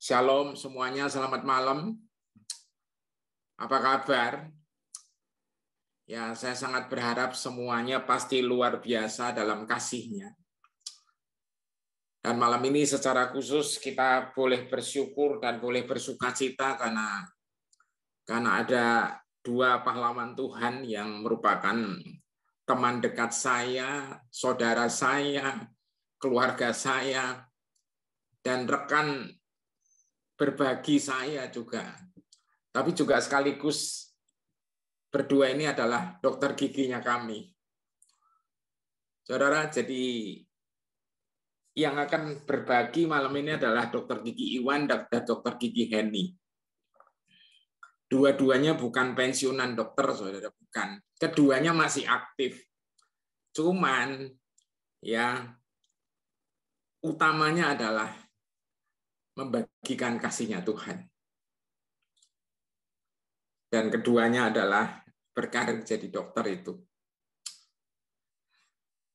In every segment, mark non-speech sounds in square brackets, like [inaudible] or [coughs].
Shalom semuanya, selamat malam. Apa kabar? Ya, saya sangat berharap semuanya pasti luar biasa dalam kasihnya. Dan malam ini secara khusus kita boleh bersyukur dan boleh bersuka cita karena karena ada dua pahlawan Tuhan yang merupakan teman dekat saya, saudara saya, keluarga saya, dan rekan berbagi saya juga. Tapi juga sekaligus berdua ini adalah dokter giginya kami. Saudara, jadi yang akan berbagi malam ini adalah dokter gigi Iwan dan dokter gigi Henny. Dua-duanya bukan pensiunan dokter, saudara, bukan. Keduanya masih aktif. Cuman, ya, utamanya adalah membagikan kasihnya Tuhan. Dan keduanya adalah berkarir jadi dokter itu.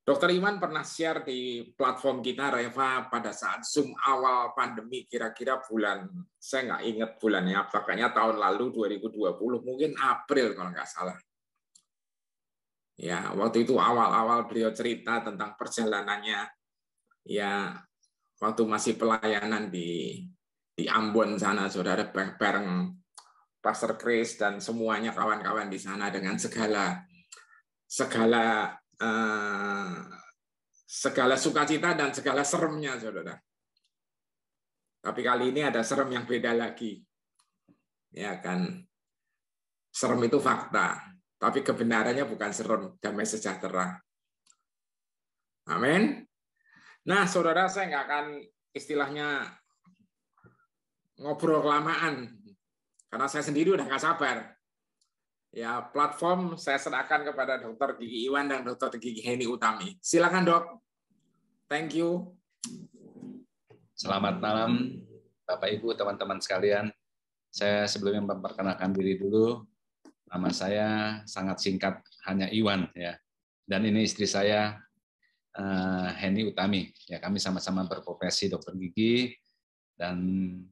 Dokter Iman pernah share di platform kita Reva pada saat Zoom awal pandemi kira-kira bulan saya nggak ingat bulannya apakahnya tahun lalu 2020 mungkin April kalau nggak salah. Ya, waktu itu awal-awal beliau cerita tentang perjalanannya ya waktu masih pelayanan di di Ambon sana saudara bareng Pastor Chris dan semuanya kawan-kawan di sana dengan segala segala eh, segala sukacita dan segala seremnya saudara. Tapi kali ini ada serem yang beda lagi. Ya kan. Serem itu fakta, tapi kebenarannya bukan serem, damai sejahtera. Amin. Nah, saudara saya nggak akan istilahnya ngobrol kelamaan karena saya sendiri udah nggak sabar. Ya, platform saya serahkan kepada Dokter Gigi Iwan dan Dokter Gigi Heni Utami. Silakan, Dok. Thank you. Selamat malam, Bapak Ibu, teman-teman sekalian. Saya sebelumnya memperkenalkan diri dulu. Nama saya sangat singkat, hanya Iwan ya. Dan ini istri saya Eh, Henny Utami. Ya, kami sama-sama berprofesi dokter gigi dan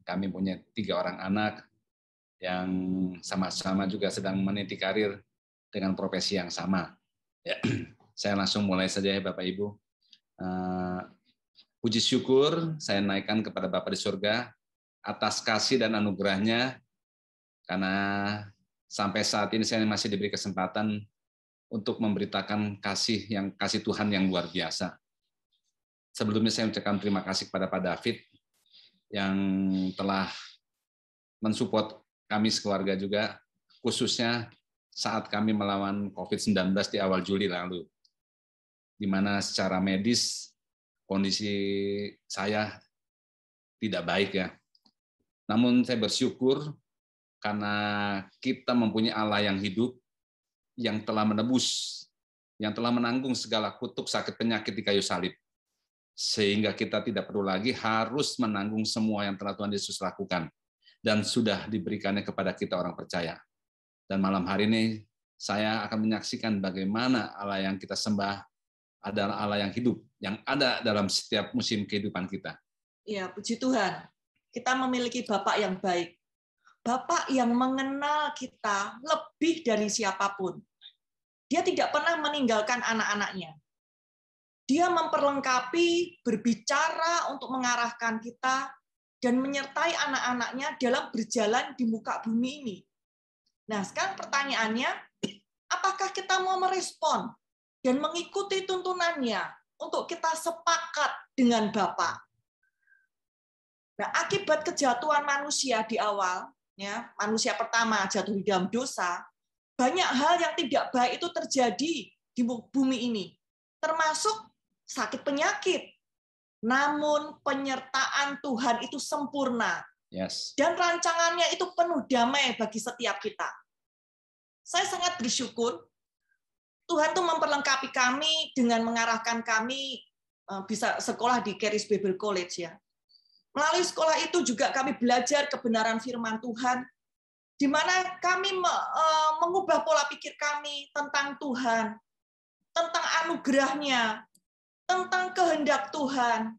kami punya tiga orang anak yang sama-sama juga sedang meniti karir dengan profesi yang sama. Ya, [clears throat] saya langsung mulai saja ya Bapak Ibu. Uh, puji syukur saya naikkan kepada Bapak di surga atas kasih dan anugerahnya karena sampai saat ini saya masih diberi kesempatan untuk memberitakan kasih yang kasih Tuhan yang luar biasa. Sebelumnya saya ucapkan terima kasih kepada Pak David yang telah mensupport kami sekeluarga juga, khususnya saat kami melawan COVID-19 di awal Juli lalu, di mana secara medis kondisi saya tidak baik ya. Namun saya bersyukur karena kita mempunyai Allah yang hidup, yang telah menebus, yang telah menanggung segala kutuk sakit penyakit di kayu salib. Sehingga kita tidak perlu lagi harus menanggung semua yang telah Tuhan Yesus lakukan dan sudah diberikannya kepada kita orang percaya. Dan malam hari ini saya akan menyaksikan bagaimana Allah yang kita sembah adalah Allah yang hidup, yang ada dalam setiap musim kehidupan kita. Ya, puji Tuhan. Kita memiliki Bapak yang baik. Bapak yang mengenal kita lebih dari siapapun. Dia tidak pernah meninggalkan anak-anaknya. Dia memperlengkapi, berbicara untuk mengarahkan kita, dan menyertai anak-anaknya dalam berjalan di muka bumi ini. Nah, sekarang pertanyaannya, apakah kita mau merespon dan mengikuti tuntunannya untuk kita sepakat dengan Bapak? Nah, akibat kejatuhan manusia di awal, ya manusia pertama jatuh di dalam dosa, banyak hal yang tidak baik itu terjadi di bumi ini, termasuk sakit penyakit. Namun penyertaan Tuhan itu sempurna. Yes. Dan rancangannya itu penuh damai bagi setiap kita. Saya sangat bersyukur Tuhan tuh memperlengkapi kami dengan mengarahkan kami eh, bisa sekolah di Keris Bible College ya. Melalui sekolah itu juga kami belajar kebenaran firman Tuhan, di mana kami e, mengubah pola pikir kami tentang Tuhan, tentang anugerahnya, tentang kehendak Tuhan,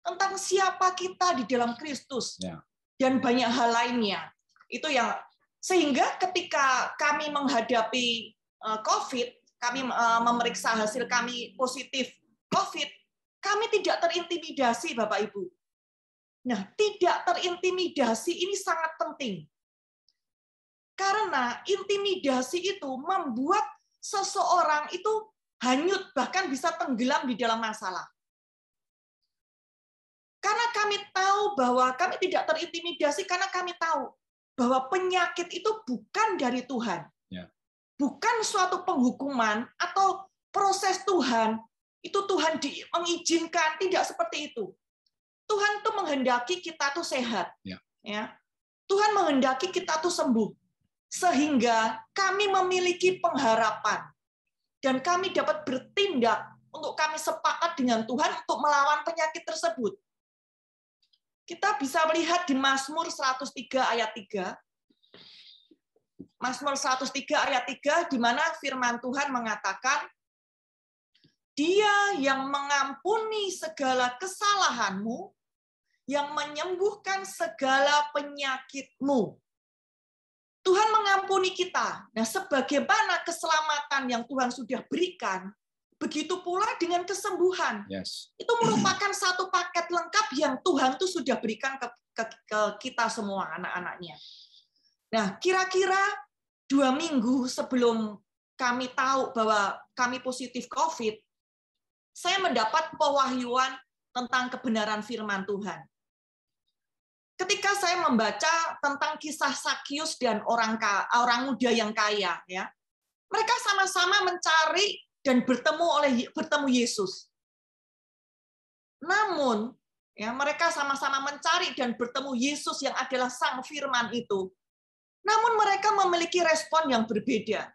tentang siapa kita di dalam Kristus, ya. dan banyak hal lainnya. Itu yang sehingga ketika kami menghadapi e, COVID, kami e, memeriksa hasil kami positif COVID, kami tidak terintimidasi Bapak Ibu. Nah, tidak terintimidasi ini sangat penting. Karena intimidasi itu membuat seseorang itu hanyut, bahkan bisa tenggelam di dalam masalah. Karena kami tahu bahwa kami tidak terintimidasi, karena kami tahu bahwa penyakit itu bukan dari Tuhan. Ya. Bukan suatu penghukuman atau proses Tuhan, itu Tuhan mengizinkan, tidak seperti itu Tuhan tuh menghendaki kita tuh sehat. Ya. ya. Tuhan menghendaki kita tuh sembuh. Sehingga kami memiliki pengharapan. Dan kami dapat bertindak untuk kami sepakat dengan Tuhan untuk melawan penyakit tersebut. Kita bisa melihat di Mazmur 103 ayat 3. Mazmur 103 ayat 3 di mana firman Tuhan mengatakan dia yang mengampuni segala kesalahanmu, yang menyembuhkan segala penyakitmu. Tuhan mengampuni kita. Nah, sebagaimana keselamatan yang Tuhan sudah berikan, begitu pula dengan kesembuhan. Yes. Itu merupakan satu paket lengkap yang Tuhan tuh sudah berikan ke, ke, ke kita semua anak-anaknya. Nah, kira-kira dua minggu sebelum kami tahu bahwa kami positif COVID, saya mendapat pewahyuan tentang kebenaran firman Tuhan. Ketika saya membaca tentang kisah Sakius dan orang orang muda yang kaya, ya, mereka sama-sama mencari dan bertemu oleh bertemu Yesus. Namun, ya, mereka sama-sama mencari dan bertemu Yesus yang adalah Sang Firman itu. Namun mereka memiliki respon yang berbeda.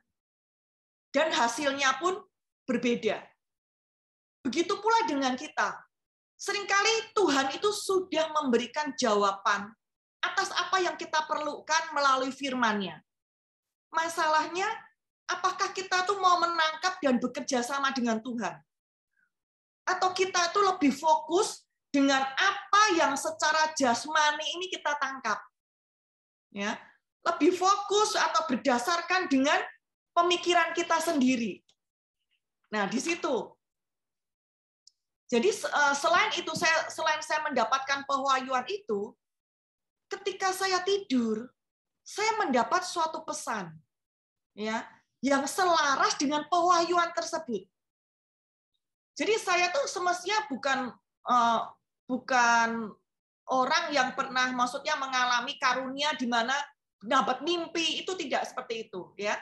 Dan hasilnya pun berbeda. Begitu pula dengan kita. Seringkali Tuhan itu sudah memberikan jawaban atas apa yang kita perlukan melalui firman-Nya. Masalahnya, apakah kita tuh mau menangkap dan bekerja sama dengan Tuhan? Atau kita tuh lebih fokus dengan apa yang secara jasmani ini kita tangkap? Ya, lebih fokus atau berdasarkan dengan pemikiran kita sendiri. Nah, di situ jadi eh, selain itu saya selain saya mendapatkan pewahyuan itu, ketika saya tidur, saya mendapat suatu pesan ya yang selaras dengan pewahyuan tersebut. Jadi saya tuh semestinya bukan eh, bukan orang yang pernah maksudnya mengalami karunia di mana dapat mimpi itu tidak seperti itu ya.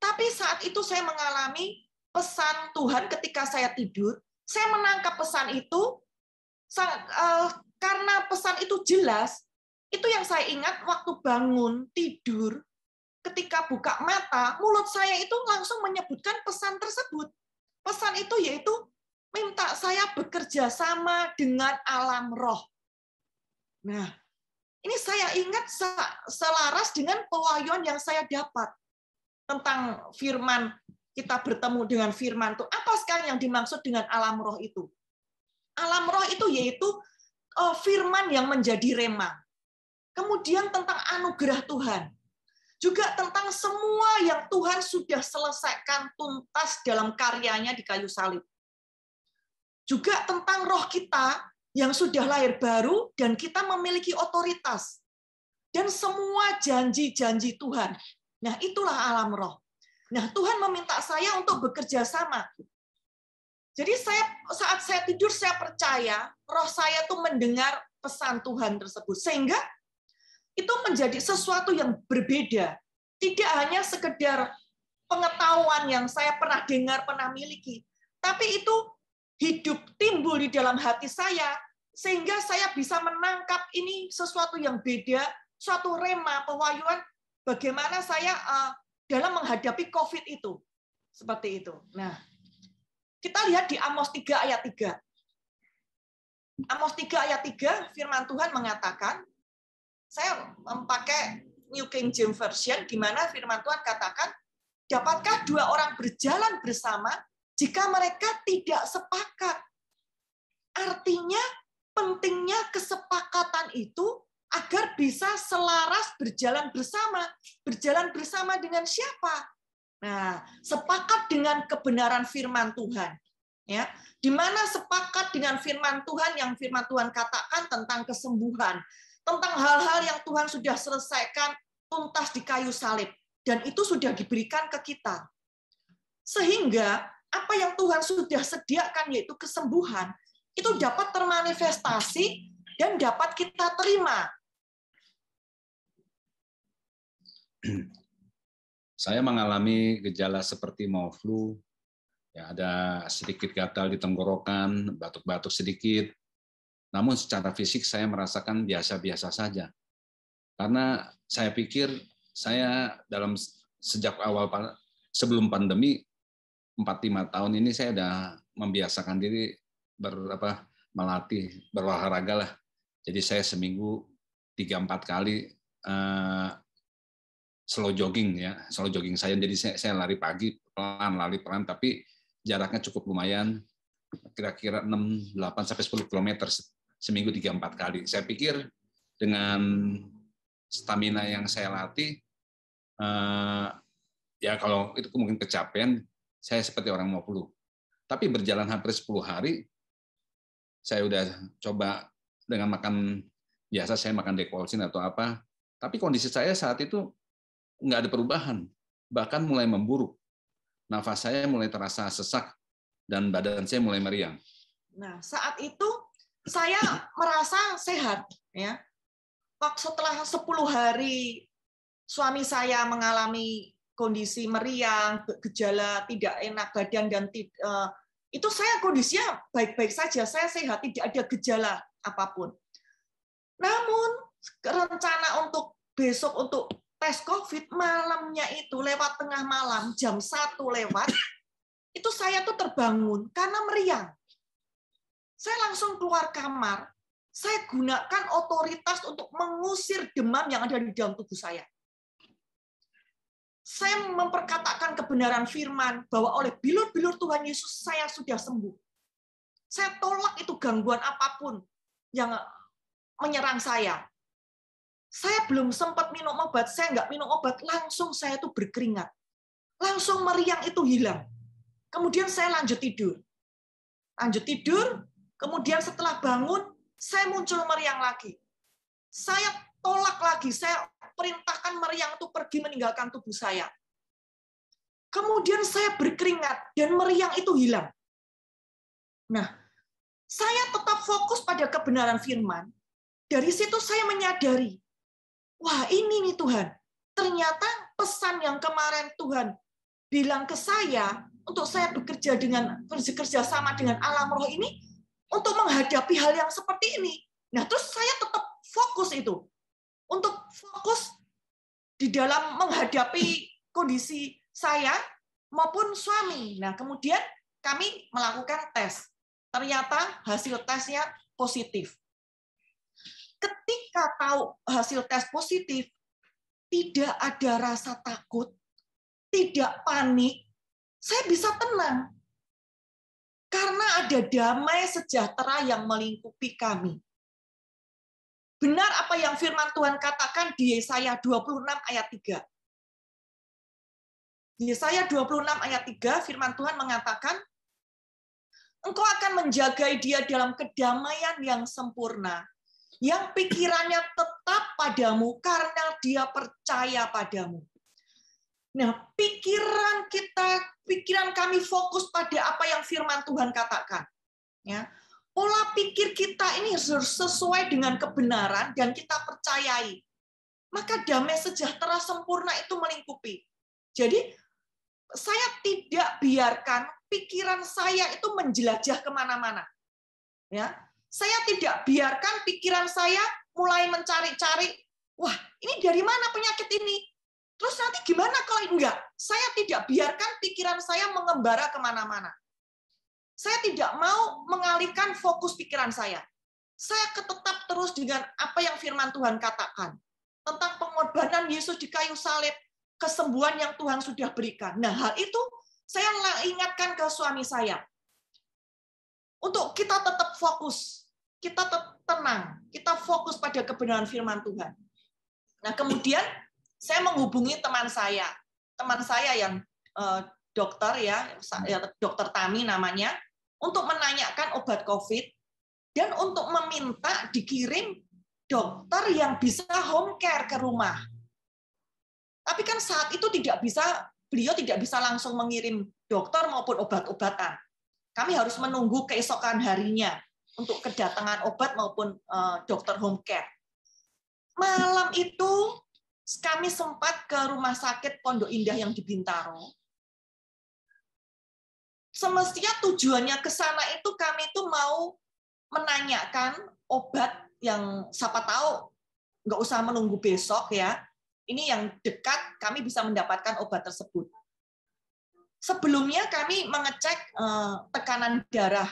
Tapi saat itu saya mengalami pesan Tuhan ketika saya tidur saya menangkap pesan itu eh, karena pesan itu jelas. Itu yang saya ingat waktu bangun tidur, ketika buka mata, mulut saya itu langsung menyebutkan pesan tersebut. Pesan itu yaitu minta saya bekerja sama dengan alam roh. Nah, ini saya ingat selaras dengan pewahyuan yang saya dapat tentang firman kita bertemu dengan firman itu Apa sekarang yang dimaksud dengan alam roh itu? Alam roh itu yaitu eh, firman yang menjadi rema. Kemudian tentang anugerah Tuhan. Juga tentang semua yang Tuhan sudah selesaikan tuntas dalam karyanya di kayu salib. Juga tentang roh kita yang sudah lahir baru dan kita memiliki otoritas. Dan semua janji-janji Tuhan. Nah itulah alam roh. Nah, Tuhan meminta saya untuk bekerja sama. Jadi saya saat saya tidur saya percaya roh saya tuh mendengar pesan Tuhan tersebut sehingga itu menjadi sesuatu yang berbeda. Tidak hanya sekedar pengetahuan yang saya pernah dengar, pernah miliki, tapi itu hidup timbul di dalam hati saya sehingga saya bisa menangkap ini sesuatu yang beda, suatu rema pewahyuan bagaimana saya uh, dalam menghadapi COVID itu. Seperti itu. Nah, kita lihat di Amos 3 ayat 3. Amos 3 ayat 3 firman Tuhan mengatakan, saya memakai New King James Version di mana firman Tuhan katakan, dapatkah dua orang berjalan bersama jika mereka tidak sepakat? Artinya pentingnya kesepakatan itu agar bisa selaras berjalan bersama. Berjalan bersama dengan siapa? Nah, sepakat dengan kebenaran firman Tuhan. Ya, di mana sepakat dengan firman Tuhan yang firman Tuhan katakan tentang kesembuhan, tentang hal-hal yang Tuhan sudah selesaikan tuntas di kayu salib dan itu sudah diberikan ke kita. Sehingga apa yang Tuhan sudah sediakan yaitu kesembuhan itu dapat termanifestasi dan dapat kita terima [clears throat] saya mengalami gejala seperti mau flu, ya ada sedikit gatal di tenggorokan, batuk-batuk sedikit. Namun secara fisik saya merasakan biasa-biasa saja. Karena saya pikir saya dalam sejak awal sebelum pandemi 4-5 tahun ini saya sudah membiasakan diri berapa melatih berolahraga lah. Jadi saya seminggu 3-4 kali eh, slow jogging ya, slow jogging saya. Jadi saya, saya lari pagi pelan, lari pelan, tapi jaraknya cukup lumayan, kira-kira 6, 8 sampai 10 km seminggu 3 4 kali. Saya pikir dengan stamina yang saya latih eh, ya kalau itu mungkin kecapean, saya seperti orang 50. Tapi berjalan hampir 10 hari saya udah coba dengan makan biasa saya makan dekolsin atau apa, tapi kondisi saya saat itu nggak ada perubahan, bahkan mulai memburuk. Nafas saya mulai terasa sesak dan badan saya mulai meriang. Nah, saat itu saya merasa sehat ya. Setelah 10 hari suami saya mengalami kondisi meriang, gejala tidak enak badan dan eh, itu saya kondisinya baik-baik saja, saya sehat, tidak ada gejala apapun. Namun rencana untuk besok untuk tes COVID malamnya itu lewat tengah malam jam satu lewat [coughs] itu saya tuh terbangun karena meriang. Saya langsung keluar kamar, saya gunakan otoritas untuk mengusir demam yang ada di dalam tubuh saya. Saya memperkatakan kebenaran firman bahwa oleh bilur-bilur Tuhan Yesus saya sudah sembuh. Saya tolak itu gangguan apapun yang menyerang saya saya belum sempat minum obat, saya nggak minum obat, langsung saya itu berkeringat. Langsung meriang itu hilang. Kemudian saya lanjut tidur. Lanjut tidur, kemudian setelah bangun, saya muncul meriang lagi. Saya tolak lagi, saya perintahkan meriang itu pergi meninggalkan tubuh saya. Kemudian saya berkeringat dan meriang itu hilang. Nah, saya tetap fokus pada kebenaran firman. Dari situ saya menyadari wah ini nih Tuhan, ternyata pesan yang kemarin Tuhan bilang ke saya untuk saya bekerja dengan bekerja sama dengan alam roh ini untuk menghadapi hal yang seperti ini. Nah, terus saya tetap fokus itu untuk fokus di dalam menghadapi kondisi saya maupun suami. Nah, kemudian kami melakukan tes. Ternyata hasil tesnya positif ketika tahu hasil tes positif, tidak ada rasa takut, tidak panik, saya bisa tenang. Karena ada damai sejahtera yang melingkupi kami. Benar apa yang firman Tuhan katakan di Yesaya 26 ayat 3. Yesaya 26 ayat 3 firman Tuhan mengatakan, Engkau akan menjagai dia dalam kedamaian yang sempurna, yang pikirannya tetap padamu karena dia percaya padamu. Nah, pikiran kita, pikiran kami fokus pada apa yang firman Tuhan katakan. Ya. Pola pikir kita ini sesuai dengan kebenaran dan kita percayai. Maka damai sejahtera sempurna itu melingkupi. Jadi, saya tidak biarkan pikiran saya itu menjelajah kemana-mana. Ya, saya tidak biarkan pikiran saya mulai mencari-cari, wah ini dari mana penyakit ini? Terus nanti gimana kalau enggak? Saya tidak biarkan pikiran saya mengembara kemana-mana. Saya tidak mau mengalihkan fokus pikiran saya. Saya ketetap terus dengan apa yang firman Tuhan katakan. Tentang pengorbanan Yesus di kayu salib, kesembuhan yang Tuhan sudah berikan. Nah hal itu saya ingatkan ke suami saya. Untuk kita tetap fokus kita tenang, kita fokus pada kebenaran firman Tuhan. Nah, kemudian saya menghubungi teman saya, teman saya yang eh, dokter ya, ya, dokter Tami namanya, untuk menanyakan obat COVID dan untuk meminta dikirim dokter yang bisa home care ke rumah. Tapi kan saat itu tidak bisa, beliau tidak bisa langsung mengirim dokter maupun obat-obatan. Kami harus menunggu keesokan harinya untuk kedatangan obat maupun uh, dokter home care. Malam itu kami sempat ke rumah sakit Pondok Indah yang di Bintaro. Semestinya tujuannya ke sana itu kami itu mau menanyakan obat yang siapa tahu nggak usah menunggu besok ya. Ini yang dekat kami bisa mendapatkan obat tersebut sebelumnya kami mengecek eh, tekanan darah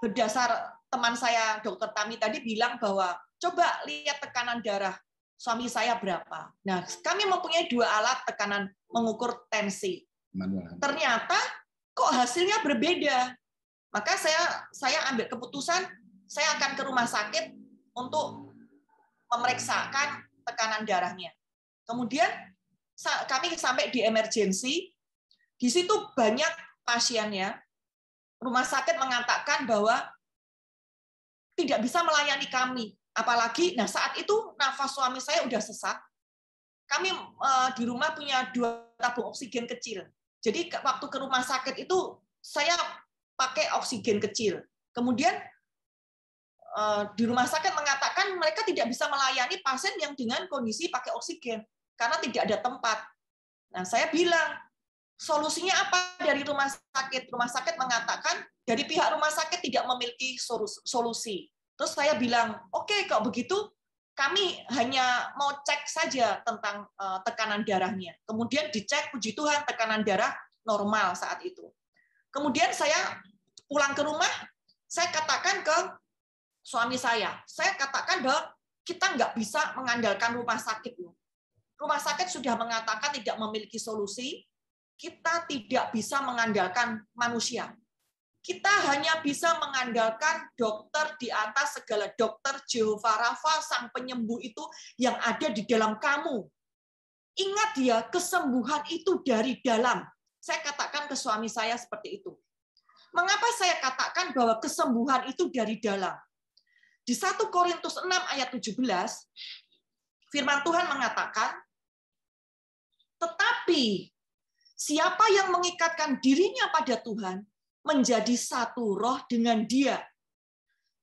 berdasar teman saya dokter Tami tadi bilang bahwa coba lihat tekanan darah suami saya berapa. Nah, kami mempunyai dua alat tekanan mengukur tensi. Ternyata kok hasilnya berbeda. Maka saya saya ambil keputusan saya akan ke rumah sakit untuk memeriksakan tekanan darahnya. Kemudian kami sampai di emergency, di situ banyak pasiennya, rumah sakit mengatakan bahwa tidak bisa melayani kami. Apalagi, nah saat itu nafas suami saya udah sesak. Kami e, di rumah punya dua tabung oksigen kecil. Jadi waktu ke rumah sakit itu saya pakai oksigen kecil. Kemudian e, di rumah sakit mengatakan mereka tidak bisa melayani pasien yang dengan kondisi pakai oksigen karena tidak ada tempat. Nah saya bilang Solusinya apa dari rumah sakit? Rumah sakit mengatakan dari pihak rumah sakit tidak memiliki solusi. Terus saya bilang, oke okay, kalau begitu kami hanya mau cek saja tentang eh, tekanan darahnya. Kemudian dicek, puji Tuhan tekanan darah normal saat itu. Kemudian saya pulang ke rumah, saya katakan ke suami saya, saya katakan bahwa kita nggak bisa mengandalkan rumah sakit. Rumah sakit sudah mengatakan tidak memiliki solusi, kita tidak bisa mengandalkan manusia. Kita hanya bisa mengandalkan dokter di atas segala dokter Jehovah Rafa, sang penyembuh itu yang ada di dalam kamu. Ingat ya, kesembuhan itu dari dalam. Saya katakan ke suami saya seperti itu. Mengapa saya katakan bahwa kesembuhan itu dari dalam? Di 1 Korintus 6 ayat 17, firman Tuhan mengatakan, tetapi Siapa yang mengikatkan dirinya pada Tuhan menjadi satu roh dengan Dia.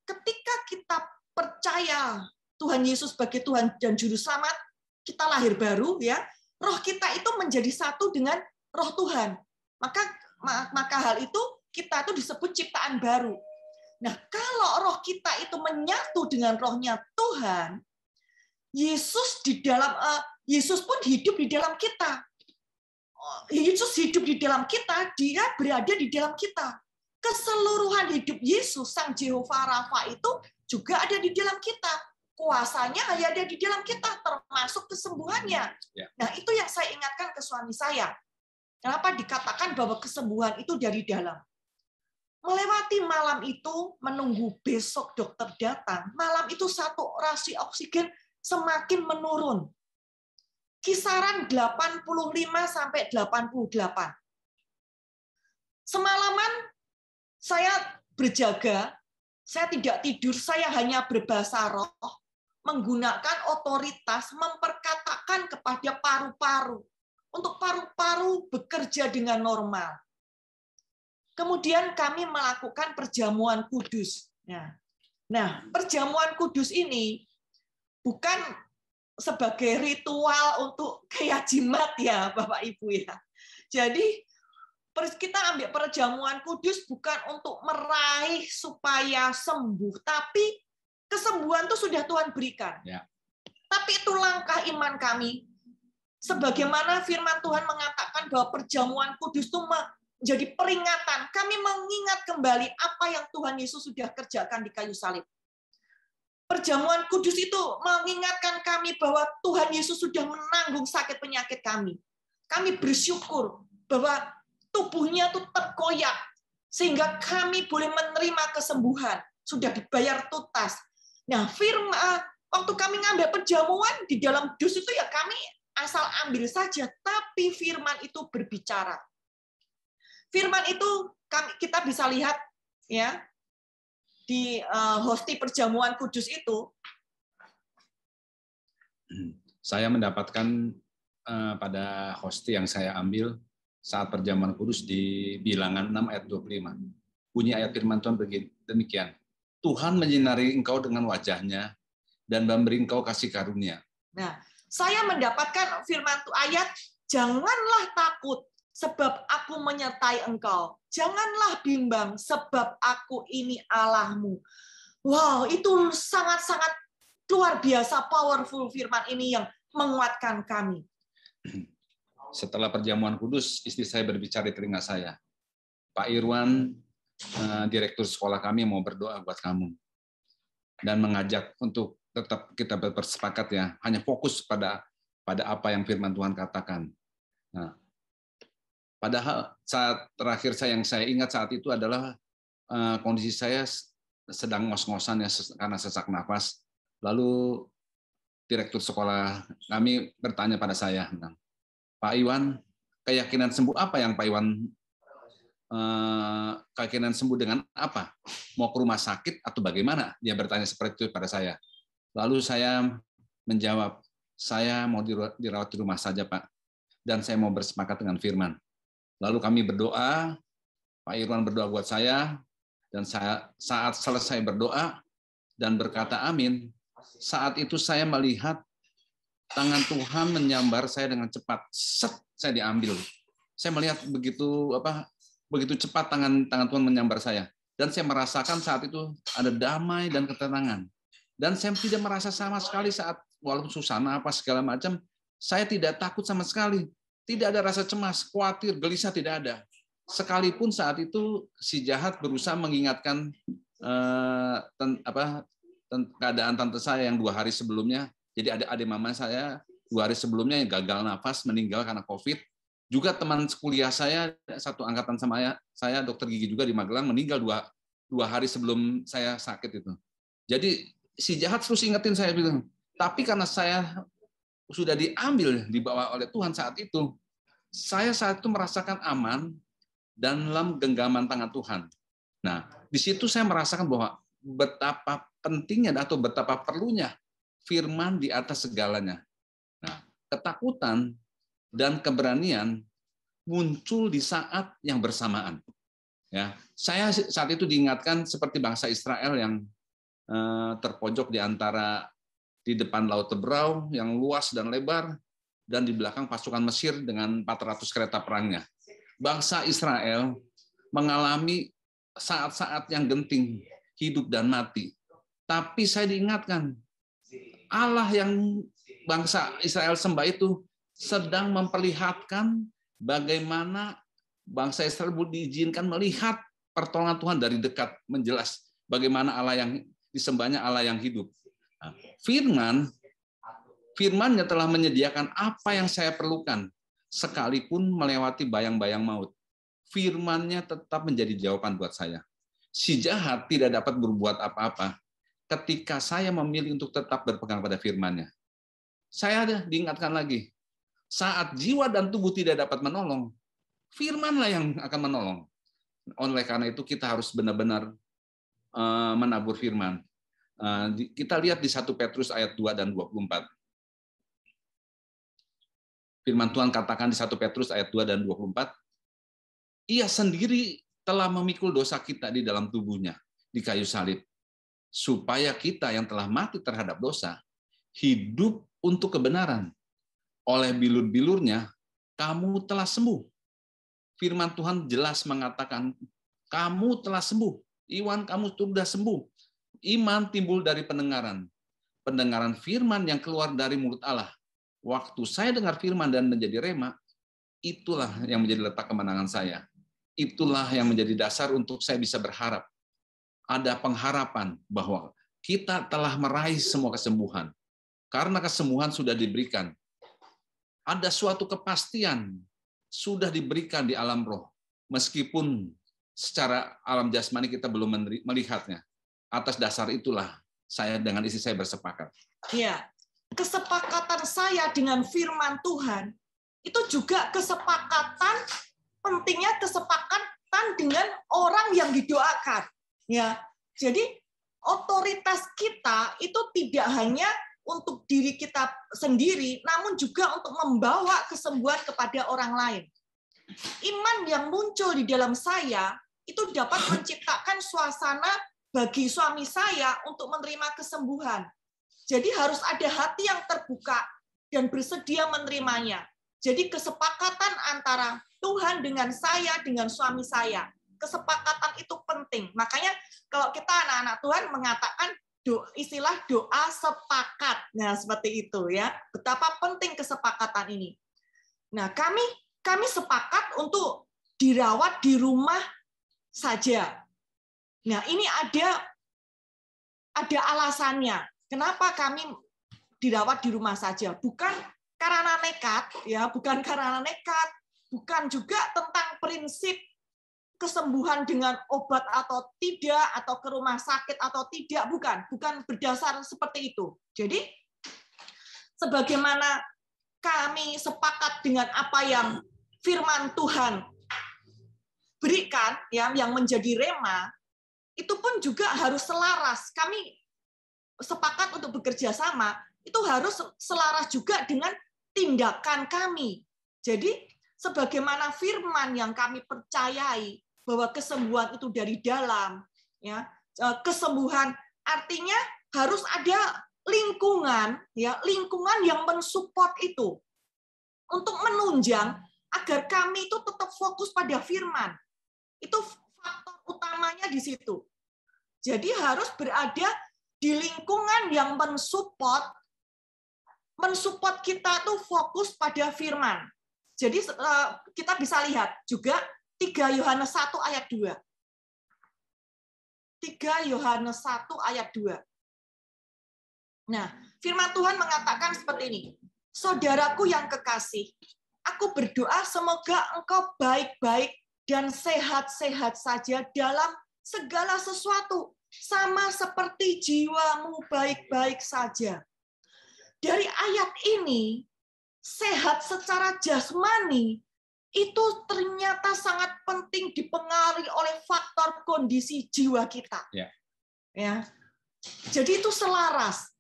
Ketika kita percaya Tuhan Yesus sebagai Tuhan dan Juru Selamat, kita lahir baru ya, roh kita itu menjadi satu dengan roh Tuhan. Maka maka hal itu kita itu disebut ciptaan baru. Nah, kalau roh kita itu menyatu dengan rohnya Tuhan, Yesus di dalam eh, Yesus pun hidup di dalam kita. Oh, Yesus hidup di dalam kita, dia berada di dalam kita. Keseluruhan hidup Yesus, Sang Jehovah Rafa itu juga ada di dalam kita. Kuasanya hanya ada di dalam kita, termasuk kesembuhannya. Ya. Nah, itu yang saya ingatkan ke suami saya. Kenapa dikatakan bahwa kesembuhan itu dari dalam? Melewati malam itu, menunggu besok dokter datang, malam itu satu rasi oksigen semakin menurun kisaran 85 sampai 88. Semalaman saya berjaga, saya tidak tidur, saya hanya berbahasa roh, menggunakan otoritas memperkatakan kepada paru-paru untuk paru-paru bekerja dengan normal. Kemudian kami melakukan perjamuan kudus. Nah, nah perjamuan kudus ini bukan sebagai ritual untuk kayak jimat ya Bapak Ibu ya. Jadi kita ambil perjamuan kudus bukan untuk meraih supaya sembuh, tapi kesembuhan itu sudah Tuhan berikan. Ya. Tapi itu langkah iman kami. Sebagaimana firman Tuhan mengatakan bahwa perjamuan kudus itu menjadi peringatan. Kami mengingat kembali apa yang Tuhan Yesus sudah kerjakan di kayu salib. Perjamuan kudus itu mengingatkan kami bahwa Tuhan Yesus sudah menanggung sakit penyakit kami. Kami bersyukur bahwa tubuhnya itu terkoyak sehingga kami boleh menerima kesembuhan. Sudah dibayar tuntas. Nah, firman eh, waktu kami ngambil perjamuan di dalam dus itu ya kami asal ambil saja, tapi firman itu berbicara. Firman itu kami kita bisa lihat ya di uh, hosti perjamuan kudus itu hmm. saya mendapatkan uh, pada hosti yang saya ambil saat perjamuan kudus di bilangan 6 ayat 25. Bunyi ayat firman Tuhan begini, demikian. Tuhan menyinari engkau dengan wajahnya dan memberi engkau kasih karunia. Nah, saya mendapatkan firman Tuhan ayat, janganlah takut sebab aku menyertai engkau. Janganlah bimbang, sebab aku ini Allahmu. Wow, itu sangat-sangat luar biasa powerful firman ini yang menguatkan kami. [clears throat] Setelah perjamuan kudus, istri saya berbicara di telinga saya. Pak Irwan, eh, direktur sekolah kami mau berdoa buat kamu. Dan mengajak untuk tetap kita bersepakat ya, hanya fokus pada pada apa yang firman Tuhan katakan. Nah, Padahal saat terakhir saya yang saya ingat saat itu adalah eh, kondisi saya sedang ngos-ngosan ya karena sesak nafas. Lalu direktur sekolah kami bertanya pada saya, Pak Iwan, keyakinan sembuh apa yang Pak Iwan eh, keyakinan sembuh dengan apa? Mau ke rumah sakit atau bagaimana? Dia bertanya seperti itu pada saya. Lalu saya menjawab, saya mau dirawat di rumah saja Pak, dan saya mau bersepakat dengan Firman. Lalu kami berdoa, Pak Irwan berdoa buat saya, dan saya, saat selesai berdoa dan berkata amin, saat itu saya melihat tangan Tuhan menyambar saya dengan cepat. Set, saya diambil. Saya melihat begitu apa begitu cepat tangan tangan Tuhan menyambar saya dan saya merasakan saat itu ada damai dan ketenangan. Dan saya tidak merasa sama sekali saat walaupun susana apa segala macam, saya tidak takut sama sekali. Tidak ada rasa cemas, khawatir, gelisah tidak ada. Sekalipun saat itu si jahat berusaha mengingatkan eh, ten, apa, ten, keadaan tante saya yang dua hari sebelumnya. Jadi ada adik mama saya dua hari sebelumnya yang gagal nafas, meninggal karena COVID. Juga teman sekuliah saya, satu angkatan sama saya, saya dokter gigi juga di Magelang, meninggal dua, dua hari sebelum saya sakit itu. Jadi si jahat terus ingetin saya bilang, tapi karena saya sudah diambil dibawa oleh Tuhan saat itu, saya saat itu merasakan aman dan dalam genggaman tangan Tuhan. Nah, di situ saya merasakan bahwa betapa pentingnya atau betapa perlunya firman di atas segalanya. Nah, ketakutan dan keberanian muncul di saat yang bersamaan. Ya, saya saat itu diingatkan seperti bangsa Israel yang eh, terpojok di antara di depan Laut Tebrau yang luas dan lebar, dan di belakang pasukan Mesir dengan 400 kereta perangnya. Bangsa Israel mengalami saat-saat yang genting, hidup dan mati. Tapi saya diingatkan, Allah yang bangsa Israel sembah itu sedang memperlihatkan bagaimana bangsa Israel diizinkan melihat pertolongan Tuhan dari dekat, menjelas bagaimana Allah yang disembahnya Allah yang hidup firman, firmannya telah menyediakan apa yang saya perlukan, sekalipun melewati bayang-bayang maut. Firmannya tetap menjadi jawaban buat saya. Si jahat tidak dapat berbuat apa-apa ketika saya memilih untuk tetap berpegang pada firmannya. Saya ada diingatkan lagi, saat jiwa dan tubuh tidak dapat menolong, firmanlah yang akan menolong. Oleh karena itu kita harus benar-benar eh, menabur firman. Eh, kita lihat di 1 Petrus ayat 2 dan 24. Firman Tuhan katakan di 1 Petrus ayat 2 dan 24, Ia sendiri telah memikul dosa kita di dalam tubuhnya, di kayu salib, supaya kita yang telah mati terhadap dosa, hidup untuk kebenaran. Oleh bilur-bilurnya, kamu telah sembuh. Firman Tuhan jelas mengatakan, kamu telah sembuh. Iwan, kamu sudah sembuh. Iman timbul dari pendengaran. Pendengaran firman yang keluar dari mulut Allah. Waktu saya dengar firman dan menjadi rema, itulah yang menjadi letak kemenangan saya. Itulah yang menjadi dasar untuk saya bisa berharap. Ada pengharapan bahwa kita telah meraih semua kesembuhan. Karena kesembuhan sudah diberikan. Ada suatu kepastian sudah diberikan di alam roh. Meskipun secara alam jasmani kita belum melihatnya. Atas dasar itulah saya dengan istri saya bersepakat. Iya. Kesepakatan saya dengan firman Tuhan itu juga kesepakatan pentingnya kesepakatan dengan orang yang didoakan. Ya. Jadi otoritas kita itu tidak hanya untuk diri kita sendiri, namun juga untuk membawa kesembuhan kepada orang lain. Iman yang muncul di dalam saya itu dapat menciptakan suasana bagi suami saya untuk menerima kesembuhan. Jadi harus ada hati yang terbuka dan bersedia menerimanya. Jadi kesepakatan antara Tuhan dengan saya, dengan suami saya. Kesepakatan itu penting. Makanya kalau kita anak-anak Tuhan mengatakan doa, istilah doa sepakat. Nah, seperti itu ya. Betapa penting kesepakatan ini. Nah, kami kami sepakat untuk dirawat di rumah saja Nah, ini ada ada alasannya. Kenapa kami dirawat di rumah saja? Bukan karena nekat, ya, bukan karena nekat, bukan juga tentang prinsip kesembuhan dengan obat atau tidak atau ke rumah sakit atau tidak, bukan, bukan berdasar seperti itu. Jadi sebagaimana kami sepakat dengan apa yang firman Tuhan berikan ya yang menjadi rema itu pun juga harus selaras. Kami sepakat untuk bekerja sama, itu harus selaras juga dengan tindakan kami. Jadi, sebagaimana firman yang kami percayai bahwa kesembuhan itu dari dalam, ya e, kesembuhan artinya harus ada lingkungan, ya lingkungan yang mensupport itu untuk menunjang agar kami itu tetap fokus pada firman. Itu faktor utamanya di situ. Jadi harus berada di lingkungan yang mensupport mensupport kita tuh fokus pada firman. Jadi eh, kita bisa lihat juga 3 Yohanes 1 ayat 2. 3 Yohanes 1 ayat 2. Nah, firman Tuhan mengatakan seperti ini. Saudaraku yang kekasih, aku berdoa semoga engkau baik-baik dan sehat-sehat saja dalam segala sesuatu, sama seperti jiwamu baik-baik saja. Dari ayat ini, sehat secara jasmani itu ternyata sangat penting dipengaruhi oleh faktor kondisi jiwa kita. Ya. ya. Jadi itu selaras.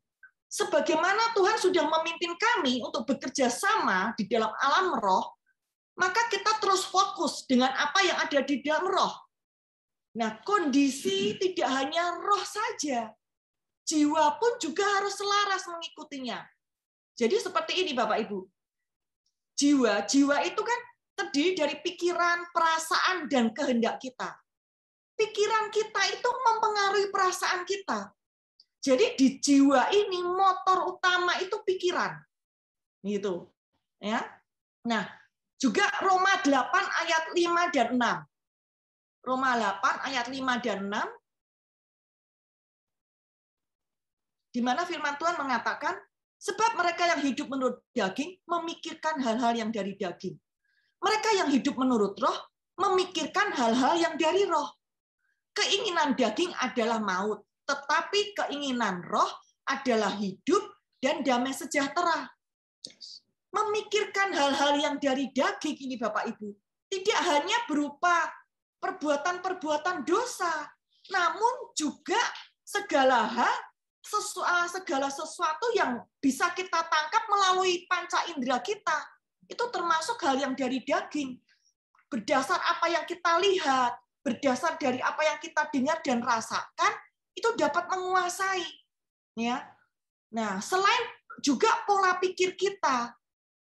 Sebagaimana Tuhan sudah memimpin kami untuk bekerja sama di dalam alam roh, maka kita terus fokus dengan apa yang ada di dalam roh. Nah, kondisi tidak hanya roh saja, jiwa pun juga harus selaras mengikutinya. Jadi seperti ini Bapak Ibu. Jiwa, jiwa itu kan terdiri dari pikiran, perasaan dan kehendak kita. Pikiran kita itu mempengaruhi perasaan kita. Jadi di jiwa ini motor utama itu pikiran. Gitu. Ya. Nah, juga Roma 8 ayat 5 dan 6. Roma 8 ayat 5 dan 6. Di mana firman Tuhan mengatakan, sebab mereka yang hidup menurut daging memikirkan hal-hal yang dari daging. Mereka yang hidup menurut roh memikirkan hal-hal yang dari roh. Keinginan daging adalah maut, tetapi keinginan roh adalah hidup dan damai sejahtera. Yes memikirkan hal-hal yang dari daging ini Bapak Ibu. Tidak hanya berupa perbuatan-perbuatan dosa, namun juga segala hal sesu ah, segala sesuatu yang bisa kita tangkap melalui panca indera kita itu termasuk hal yang dari daging berdasar apa yang kita lihat berdasar dari apa yang kita dengar dan rasakan itu dapat menguasai ya nah selain juga pola pikir kita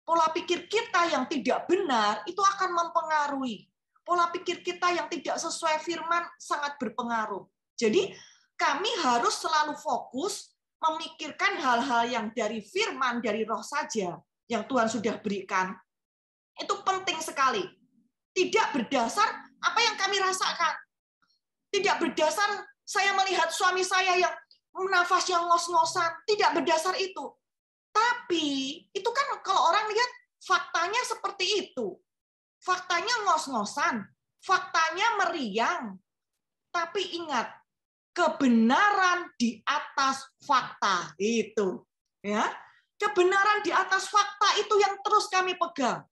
Pola pikir kita yang tidak benar itu akan mempengaruhi. Pola pikir kita yang tidak sesuai firman sangat berpengaruh. Jadi kami harus selalu fokus memikirkan hal-hal yang dari firman, dari roh saja yang Tuhan sudah berikan. Itu penting sekali. Tidak berdasar apa yang kami rasakan. Tidak berdasar saya melihat suami saya yang nafas yang ngos-ngosan. Tidak berdasar itu. Tapi itu kan kalau orang lihat faktanya seperti itu. Faktanya ngos-ngosan, faktanya meriang. Tapi ingat, kebenaran di atas fakta itu, ya. Kebenaran di atas fakta itu yang terus kami pegang.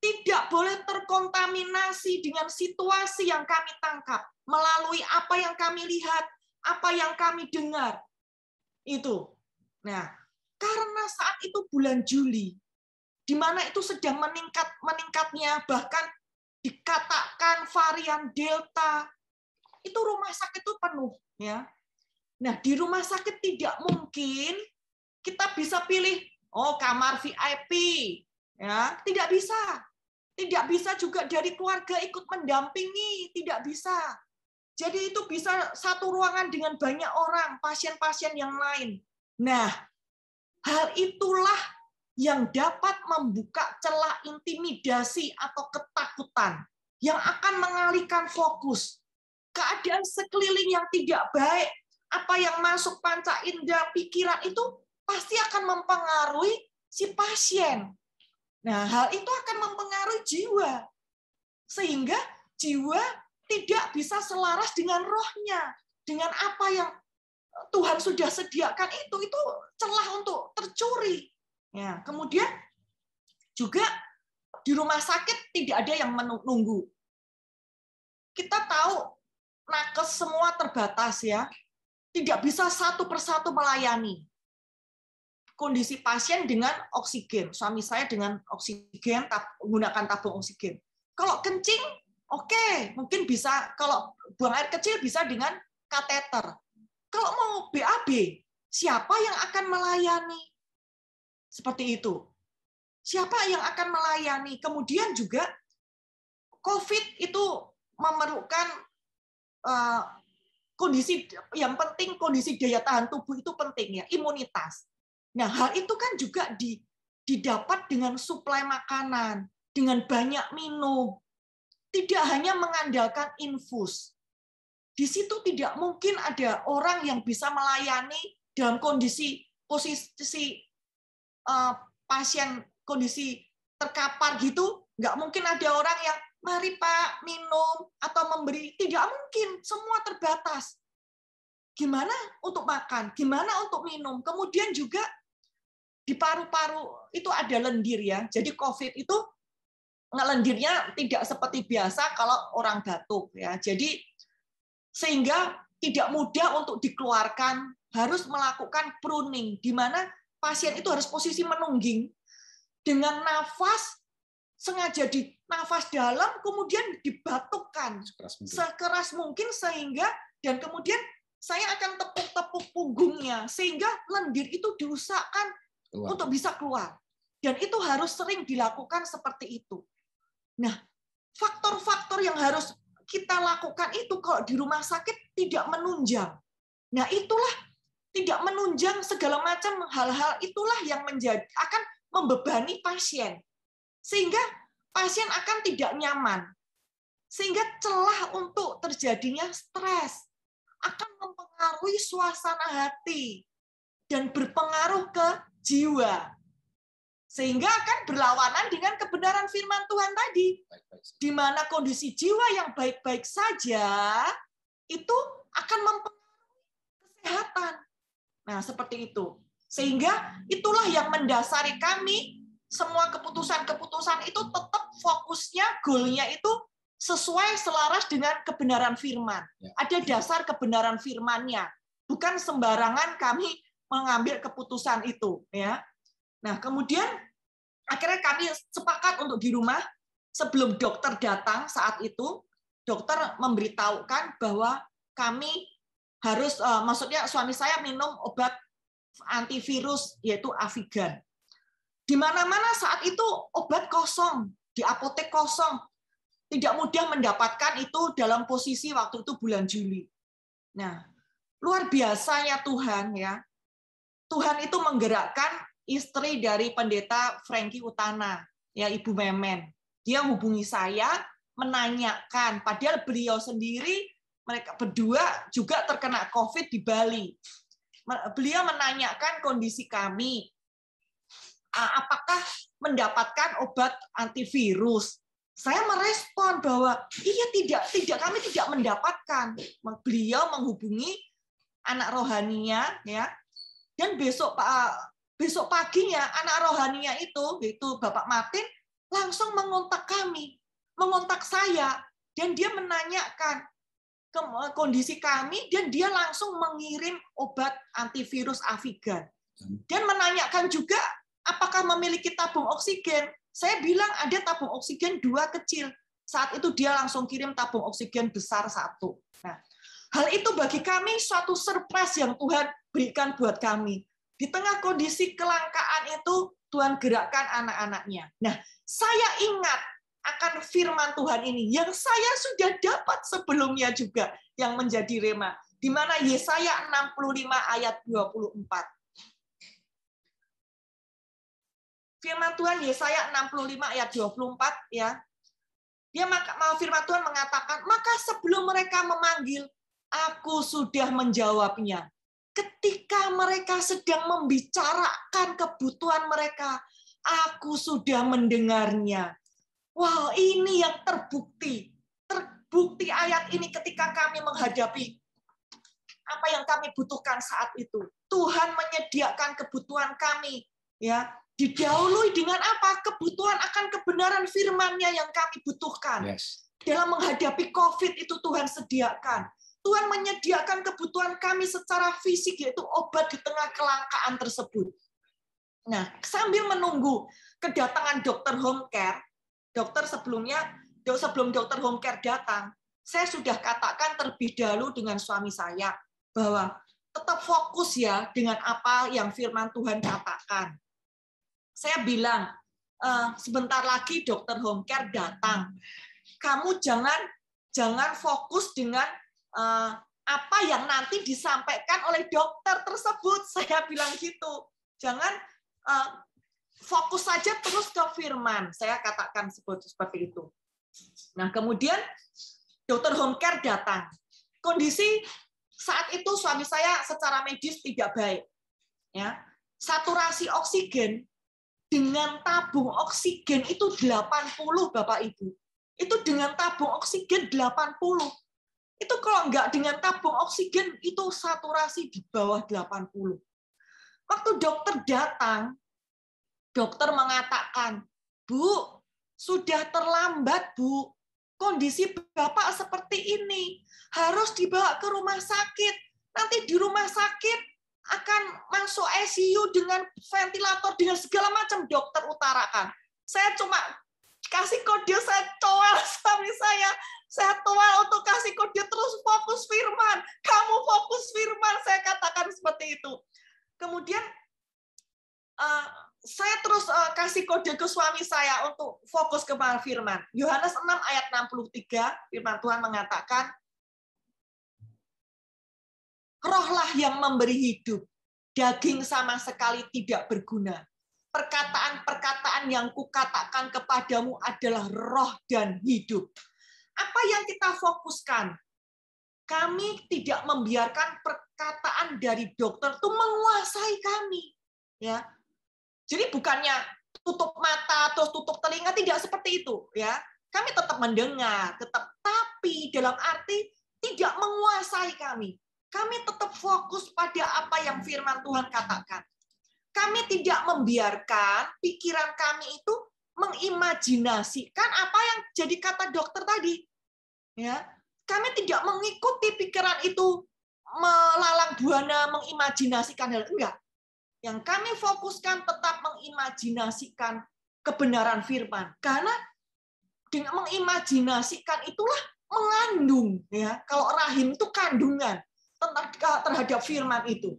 Tidak boleh terkontaminasi dengan situasi yang kami tangkap melalui apa yang kami lihat, apa yang kami dengar. Itu. Nah, karena saat itu bulan Juli, di mana itu sedang meningkat meningkatnya bahkan dikatakan varian delta itu rumah sakit itu penuh ya. Nah, di rumah sakit tidak mungkin kita bisa pilih oh kamar VIP ya, tidak bisa. Tidak bisa juga dari keluarga ikut mendampingi, tidak bisa. Jadi itu bisa satu ruangan dengan banyak orang, pasien-pasien yang lain. Nah, Hal itulah yang dapat membuka celah intimidasi atau ketakutan yang akan mengalihkan fokus. Keadaan sekeliling yang tidak baik, apa yang masuk panca indera pikiran itu pasti akan mempengaruhi si pasien. Nah, hal itu akan mempengaruhi jiwa. Sehingga jiwa tidak bisa selaras dengan rohnya, dengan apa yang Tuhan sudah sediakan itu, itu celah untuk tercuri. Ya, kemudian juga di rumah sakit tidak ada yang menunggu. Kita tahu nakes semua terbatas ya, tidak bisa satu persatu melayani kondisi pasien dengan oksigen. Suami saya dengan oksigen, menggunakan tabung oksigen. Kalau kencing, oke, okay, mungkin bisa. Kalau buang air kecil bisa dengan kateter. Kalau mau BAB, siapa yang akan melayani? Seperti itu. Siapa yang akan melayani? Kemudian juga COVID itu memerlukan eh, kondisi yang penting kondisi daya tahan tubuh itu penting ya, imunitas. Nah, hal itu kan juga didapat dengan suplai makanan, dengan banyak minum. Tidak hanya mengandalkan infus. Di situ tidak mungkin ada orang yang bisa melayani dalam kondisi posisi uh, pasien kondisi terkapar gitu. Nggak mungkin ada orang yang mari Pak minum atau memberi. Tidak mungkin, semua terbatas. Gimana untuk makan, gimana untuk minum. Kemudian juga di paru-paru itu ada lendir ya. Jadi COVID itu lendirnya tidak seperti biasa kalau orang batuk ya. Jadi sehingga tidak mudah untuk dikeluarkan, harus melakukan pruning, di mana pasien itu harus posisi menungging dengan nafas sengaja di nafas dalam kemudian dibatukkan sekeras mungkin, sekeras mungkin sehingga dan kemudian saya akan tepuk-tepuk punggungnya sehingga lendir itu diusahakan keluar. untuk bisa keluar dan itu harus sering dilakukan seperti itu. Nah, faktor-faktor yang harus kita lakukan itu kalau di rumah sakit tidak menunjang. Nah, itulah tidak menunjang segala macam hal-hal itulah yang menjadi akan membebani pasien. Sehingga pasien akan tidak nyaman. Sehingga celah untuk terjadinya stres akan mempengaruhi suasana hati dan berpengaruh ke jiwa. Sehingga akan berlawanan dengan kebenaran firman Tuhan tadi. Di mana kondisi jiwa yang baik-baik saja itu akan mempengaruhi kesehatan. Nah, seperti itu. Sehingga itulah yang mendasari kami semua keputusan-keputusan itu tetap fokusnya, goalnya itu sesuai selaras dengan kebenaran firman. Ya. Ada dasar kebenaran firmannya. Bukan sembarangan kami mengambil keputusan itu. ya. Nah, kemudian akhirnya kami sepakat untuk di rumah sebelum dokter datang saat itu dokter memberitahukan bahwa kami harus uh, maksudnya suami saya minum obat antivirus yaitu Avigan. Di mana-mana saat itu obat kosong, di apotek kosong. Tidak mudah mendapatkan itu dalam posisi waktu itu bulan Juli. Nah, luar biasanya Tuhan ya. Tuhan itu menggerakkan istri dari pendeta Frankie Utana, ya Ibu Memen. Dia hubungi saya menanyakan, padahal beliau sendiri mereka berdua juga terkena COVID di Bali. Beliau menanyakan kondisi kami, apakah mendapatkan obat antivirus. Saya merespon bahwa iya tidak, tidak kami tidak mendapatkan. Beliau menghubungi anak rohaninya ya. Dan besok Pak Besok paginya anak rohaninya itu, yaitu Bapak Martin, langsung mengontak kami, mengontak saya, dan dia menanyakan kondisi kami, dan dia langsung mengirim obat antivirus Avigan. Dan menanyakan juga apakah memiliki tabung oksigen. Saya bilang ada tabung oksigen dua kecil. Saat itu dia langsung kirim tabung oksigen besar satu. Nah, hal itu bagi kami suatu surprise yang Tuhan berikan buat kami di tengah kondisi kelangkaan itu, Tuhan gerakkan anak-anaknya. Nah, saya ingat akan firman Tuhan ini yang saya sudah dapat sebelumnya juga yang menjadi rema. Di mana Yesaya 65 ayat 24. firman Tuhan Yesaya 65 ayat 24 ya. Dia mau firman Tuhan mengatakan, "Maka sebelum mereka memanggil, aku sudah menjawabnya ketika mereka sedang membicarakan kebutuhan mereka, aku sudah mendengarnya. Wow, ini yang terbukti. Terbukti ayat ini ketika kami menghadapi apa yang kami butuhkan saat itu. Tuhan menyediakan kebutuhan kami, ya. Didahului dengan apa? Kebutuhan akan kebenaran firman-Nya yang kami butuhkan. Yes. Dalam menghadapi COVID itu Tuhan sediakan Tuhan menyediakan kebutuhan kami secara fisik, yaitu obat di tengah kelangkaan tersebut. Nah, sambil menunggu kedatangan dokter home care, dokter sebelumnya, sebelum dokter home care datang, saya sudah katakan terlebih dahulu dengan suami saya bahwa tetap fokus ya dengan apa yang firman Tuhan katakan. Saya bilang, e, sebentar lagi dokter home care datang. Kamu jangan jangan fokus dengan Eh, apa yang nanti disampaikan oleh dokter tersebut. [laughs] Saya bilang gitu. Jangan eh, fokus saja terus ke firman. Saya katakan seperti itu. Nah, kemudian dokter home care datang. Kondisi saat itu suami saya secara medis tidak baik. Ya. Saturasi oksigen dengan tabung oksigen itu 80 Bapak Ibu. Itu dengan tabung oksigen 80 itu kalau nggak dengan tabung oksigen itu saturasi di bawah 80. Waktu dokter datang, dokter mengatakan, "Bu, sudah terlambat, Bu. Kondisi Bapak seperti ini. Harus dibawa ke rumah sakit. Nanti di rumah sakit akan masuk ICU dengan ventilator dengan segala macam dokter utarakan. Saya cuma kasih kode saya toel [laughs] suami saya saya toel untuk kasih kode terus fokus firman kamu fokus firman saya katakan seperti itu kemudian uh, saya terus uh, kasih kode ke suami saya untuk fokus ke firman Yohanes 6 ayat 63 firman Tuhan mengatakan rohlah yang memberi hidup daging sama sekali tidak berguna Perkataan-perkataan yang kukatakan kepadamu adalah roh dan hidup. Apa yang kita fokuskan? Kami tidak membiarkan perkataan dari dokter itu menguasai kami. Ya. Jadi bukannya tutup mata terus tutup telinga tidak seperti itu ya. Kami tetap mendengar, tetap tapi dalam arti tidak menguasai kami. Kami tetap fokus pada apa yang firman Tuhan katakan. Kami tidak membiarkan pikiran kami itu mengimajinasikan apa yang jadi kata dokter tadi. Ya, kami tidak mengikuti pikiran itu melalang buana mengimajinasikan hal enggak. Yang kami fokuskan tetap mengimajinasikan kebenaran firman. Karena dengan mengimajinasikan itulah mengandung ya. Kalau rahim itu kandungan tentang eh, terhadap firman itu.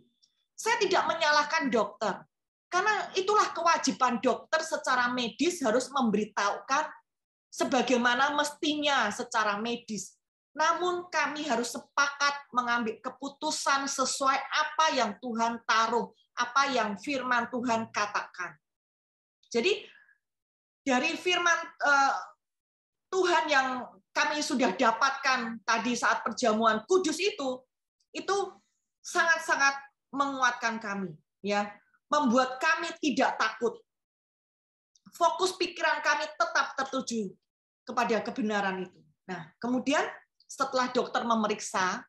Saya tidak menyalahkan dokter. Karena itulah kewajiban dokter secara medis harus memberitahukan sebagaimana mestinya secara medis. Namun kami harus sepakat mengambil keputusan sesuai apa yang Tuhan taruh, apa yang firman Tuhan katakan. Jadi dari firman eh, Tuhan yang kami sudah dapatkan tadi saat perjamuan kudus itu, itu sangat-sangat menguatkan kami. Ya, membuat kami tidak takut. Fokus pikiran kami tetap tertuju kepada kebenaran itu. Nah, kemudian setelah dokter memeriksa,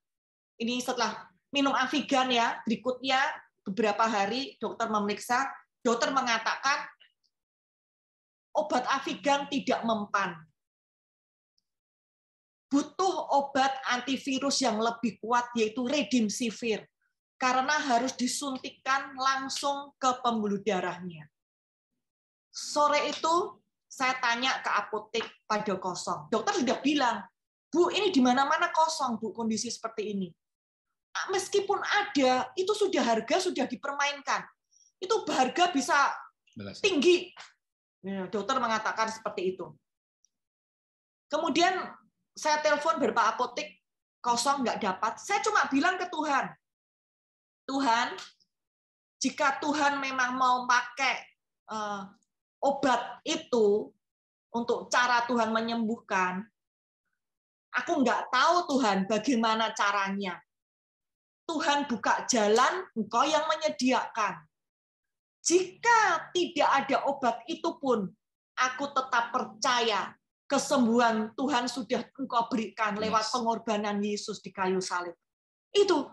ini setelah minum afigan ya, berikutnya beberapa hari dokter memeriksa, dokter mengatakan obat afigan tidak mempan. Butuh obat antivirus yang lebih kuat yaitu redimsivir karena harus disuntikkan langsung ke pembuluh darahnya. Sore itu saya tanya ke apotek pada kosong. Dokter sudah bilang, Bu, ini di mana-mana kosong, Bu, kondisi seperti ini. Nah, meskipun ada, itu sudah harga sudah dipermainkan. Itu harga bisa tinggi. Dokter mengatakan seperti itu. Kemudian saya telepon beberapa apotek kosong nggak dapat. Saya cuma bilang ke Tuhan, Tuhan, jika Tuhan memang mau pakai uh, obat itu untuk cara Tuhan menyembuhkan, aku nggak tahu Tuhan bagaimana caranya. Tuhan buka jalan, Engkau yang menyediakan. Jika tidak ada obat itu pun, aku tetap percaya kesembuhan Tuhan sudah Engkau berikan lewat pengorbanan Yesus di kayu salib. Itu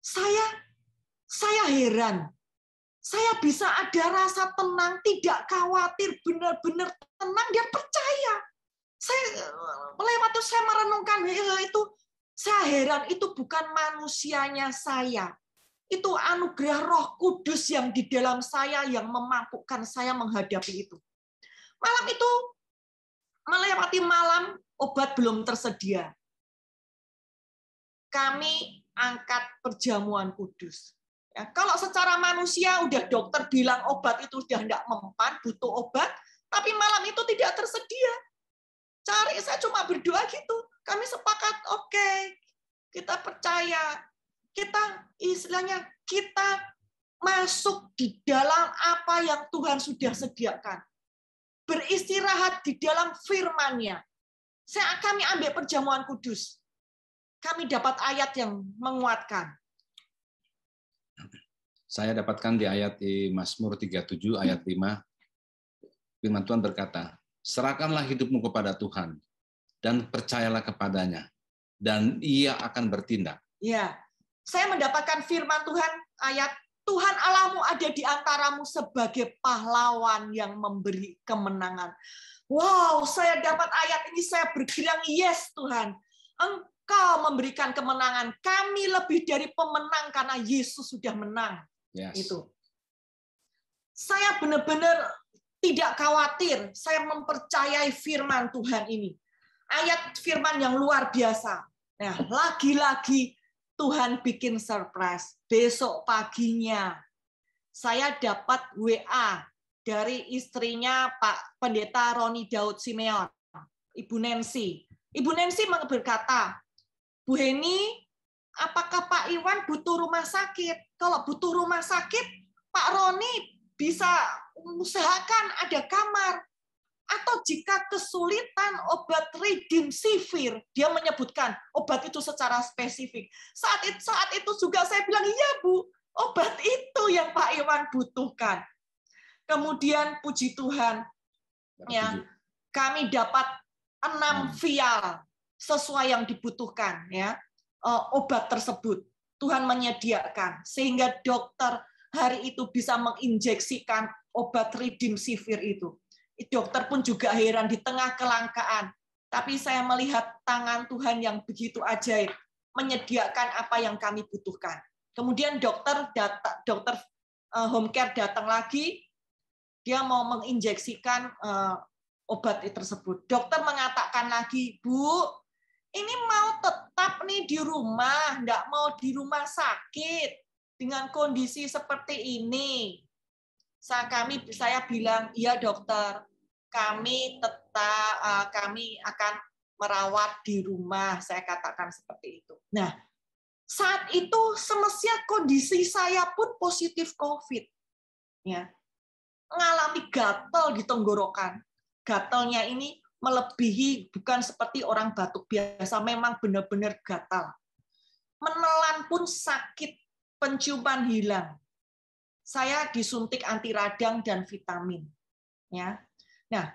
saya saya heran. Saya bisa ada rasa tenang, tidak khawatir, benar-benar tenang dan percaya. Saya melewati, itu saya merenungkan eh, eh, itu saya heran itu bukan manusianya saya. Itu anugerah Roh Kudus yang di dalam saya yang memampukan saya menghadapi itu. Malam itu melewati malam obat belum tersedia. Kami angkat perjamuan kudus. Ya, kalau secara manusia udah dokter bilang obat itu sudah tidak mempan, butuh obat, tapi malam itu tidak tersedia. Cari saya cuma berdoa gitu. Kami sepakat, oke, okay, kita percaya, kita istilahnya kita masuk di dalam apa yang Tuhan sudah sediakan. Beristirahat di dalam firman-Nya. Saya kami ambil perjamuan kudus kami dapat ayat yang menguatkan. Saya dapatkan di ayat di Mazmur 37 ayat 5. Hmm. Firman Tuhan berkata, "Serahkanlah hidupmu kepada Tuhan dan percayalah kepadanya dan ia akan bertindak." Ya. Saya mendapatkan firman Tuhan ayat Tuhan Allahmu ada di antaramu sebagai pahlawan yang memberi kemenangan. Wow, saya dapat ayat ini, saya bergerak, yes Tuhan. Kau memberikan kemenangan. Kami lebih dari pemenang karena Yesus sudah menang. Yes. Itu. Saya benar-benar tidak khawatir. Saya mempercayai firman Tuhan ini. Ayat firman yang luar biasa. Nah, lagi-lagi Tuhan bikin surprise. Besok paginya saya dapat WA dari istrinya Pak Pendeta Roni Daud Simeon, Ibu Nancy. Ibu Nancy berkata, Bu Heni, apakah Pak Iwan butuh rumah sakit? Kalau butuh rumah sakit, Pak Roni bisa usahakan ada kamar. Atau jika kesulitan obat redimsivir, dia menyebutkan obat itu secara spesifik. Saat itu, saat itu juga saya bilang, iya Bu, obat itu yang Pak Iwan butuhkan. Kemudian puji Tuhan, ya, kami dapat enam hmm. vial sesuai yang dibutuhkan ya eh, obat tersebut Tuhan menyediakan sehingga dokter hari itu bisa menginjeksikan obat sifir itu dokter pun juga heran di tengah kelangkaan tapi saya melihat tangan Tuhan yang begitu ajaib menyediakan apa yang kami butuhkan kemudian dokter data, dokter eh, home care datang lagi dia mau menginjeksikan eh, obat tersebut. Dokter mengatakan lagi, Bu, ini mau tetap nih di rumah, nggak mau di rumah sakit dengan kondisi seperti ini. Saya kami saya bilang, "Iya, dokter. Kami tetap eh, kami akan merawat di rumah." Saya katakan seperti itu. Nah, saat itu semestinya kondisi saya pun positif COVID. Ya. mengalami gatal di tenggorokan. Gatelnya ini melebihi bukan seperti orang batuk biasa memang benar-benar gatal. Menelan pun sakit, penciuman hilang. Saya disuntik anti radang dan vitamin. Ya. Nah,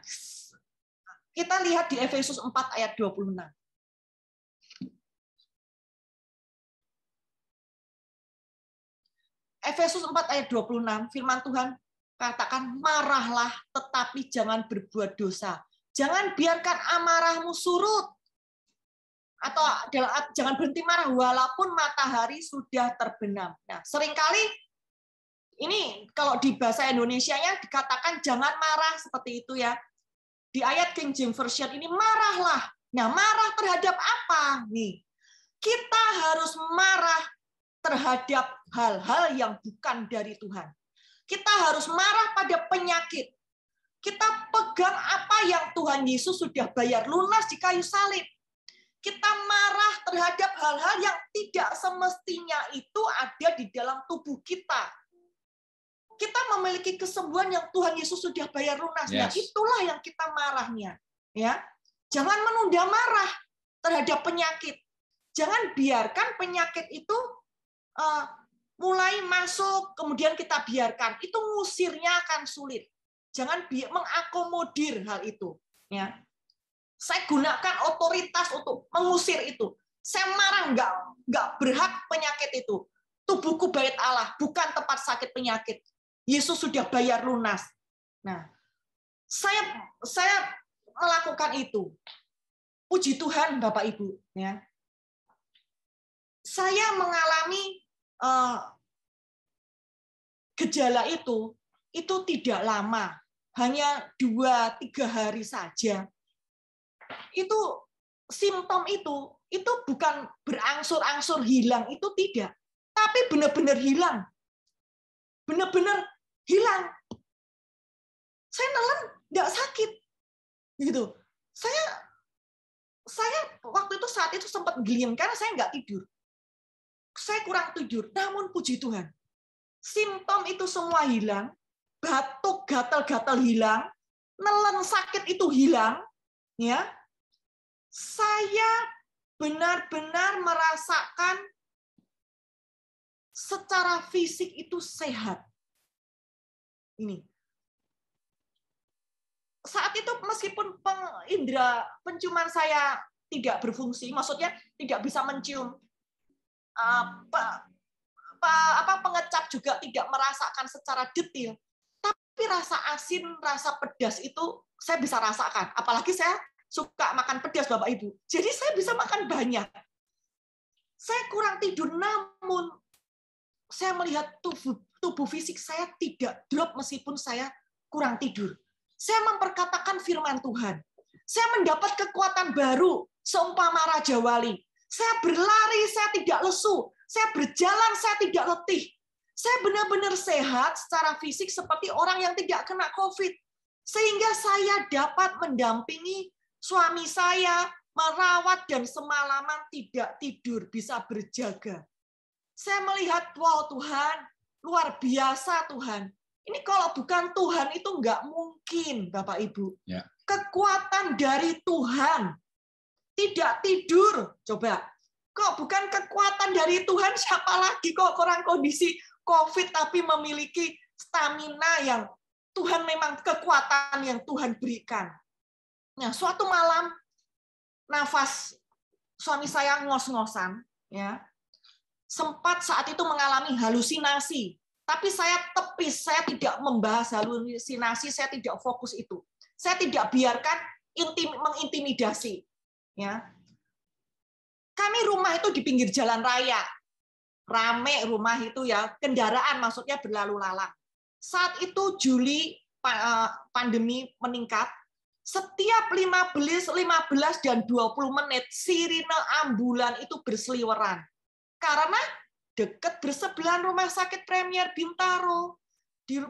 kita lihat di Efesus 4 ayat 26. Efesus 4 ayat 26 firman Tuhan katakan marahlah tetapi jangan berbuat dosa Jangan biarkan amarahmu surut. Atau jangan berhenti marah walaupun matahari sudah terbenam. Nah, seringkali ini kalau di bahasa Indonesia Indonesianya dikatakan jangan marah seperti itu ya. Di ayat King James Version ini marahlah. Nah, marah terhadap apa? Nih, kita harus marah terhadap hal-hal yang bukan dari Tuhan. Kita harus marah pada penyakit, kita pegang apa yang Tuhan Yesus sudah bayar lunas di kayu salib. Kita marah terhadap hal-hal yang tidak semestinya itu ada di dalam tubuh kita. Kita memiliki kesembuhan yang Tuhan Yesus sudah bayar lunas. Nah, yes. itulah yang kita marahnya, ya. Jangan menunda marah terhadap penyakit. Jangan biarkan penyakit itu uh, mulai masuk, kemudian kita biarkan. Itu ngusirnya akan sulit. Jangan biar mengakomodir hal itu. Ya. Saya gunakan otoritas untuk mengusir itu. Saya marah nggak nggak berhak penyakit itu. Tubuhku bait Allah, bukan tempat sakit penyakit. Yesus sudah bayar lunas. Nah, saya saya melakukan itu. Puji Tuhan Bapak Ibu ya. Saya mengalami uh, gejala itu itu tidak lama hanya dua tiga hari saja itu simptom itu itu bukan berangsur-angsur hilang itu tidak tapi benar-benar hilang benar-benar hilang saya nelen nggak sakit gitu saya saya waktu itu saat itu sempat geliem karena saya nggak tidur saya kurang tidur namun puji Tuhan simptom itu semua hilang batuk gatal-gatal hilang, nelen sakit itu hilang, ya. Saya benar-benar merasakan secara fisik itu sehat. Ini. Saat itu meskipun peng, penciuman saya tidak berfungsi, maksudnya tidak bisa mencium apa, ah, apa, pengecap juga tidak merasakan secara detail tapi rasa asin, rasa pedas itu saya bisa rasakan. Apalagi saya suka makan pedas Bapak Ibu. Jadi saya bisa makan banyak. Saya kurang tidur namun saya melihat tubuh tubuh fisik saya tidak drop meskipun saya kurang tidur. Saya memperkatakan firman Tuhan. Saya mendapat kekuatan baru seumpama Raja Wali. Saya berlari, saya tidak lesu. Saya berjalan, saya tidak letih. Saya benar-benar sehat secara fisik seperti orang yang tidak kena COVID. Sehingga saya dapat mendampingi suami saya, merawat dan semalaman tidak tidur, bisa berjaga. Saya melihat, wow Tuhan, luar biasa Tuhan. Ini kalau bukan Tuhan itu nggak mungkin, Bapak Ibu. Ya. Kekuatan dari Tuhan. Tidak tidur, coba. Kok bukan kekuatan dari Tuhan, siapa lagi kok orang kondisi COVID tapi memiliki stamina yang Tuhan memang kekuatan yang Tuhan berikan. Nah, suatu malam nafas suami saya ngos-ngosan, ya. Sempat saat itu mengalami halusinasi, tapi saya tepis, saya tidak membahas halusinasi, saya tidak fokus itu. Saya tidak biarkan intim, mengintimidasi, ya. Kami rumah itu di pinggir jalan raya, rame rumah itu ya, kendaraan maksudnya berlalu lalang. Saat itu Juli eh, pandemi meningkat, setiap 15, 15 dan 20 menit sirine ambulan itu berseliweran. Karena dekat bersebelahan rumah sakit Premier Bintaro. Di,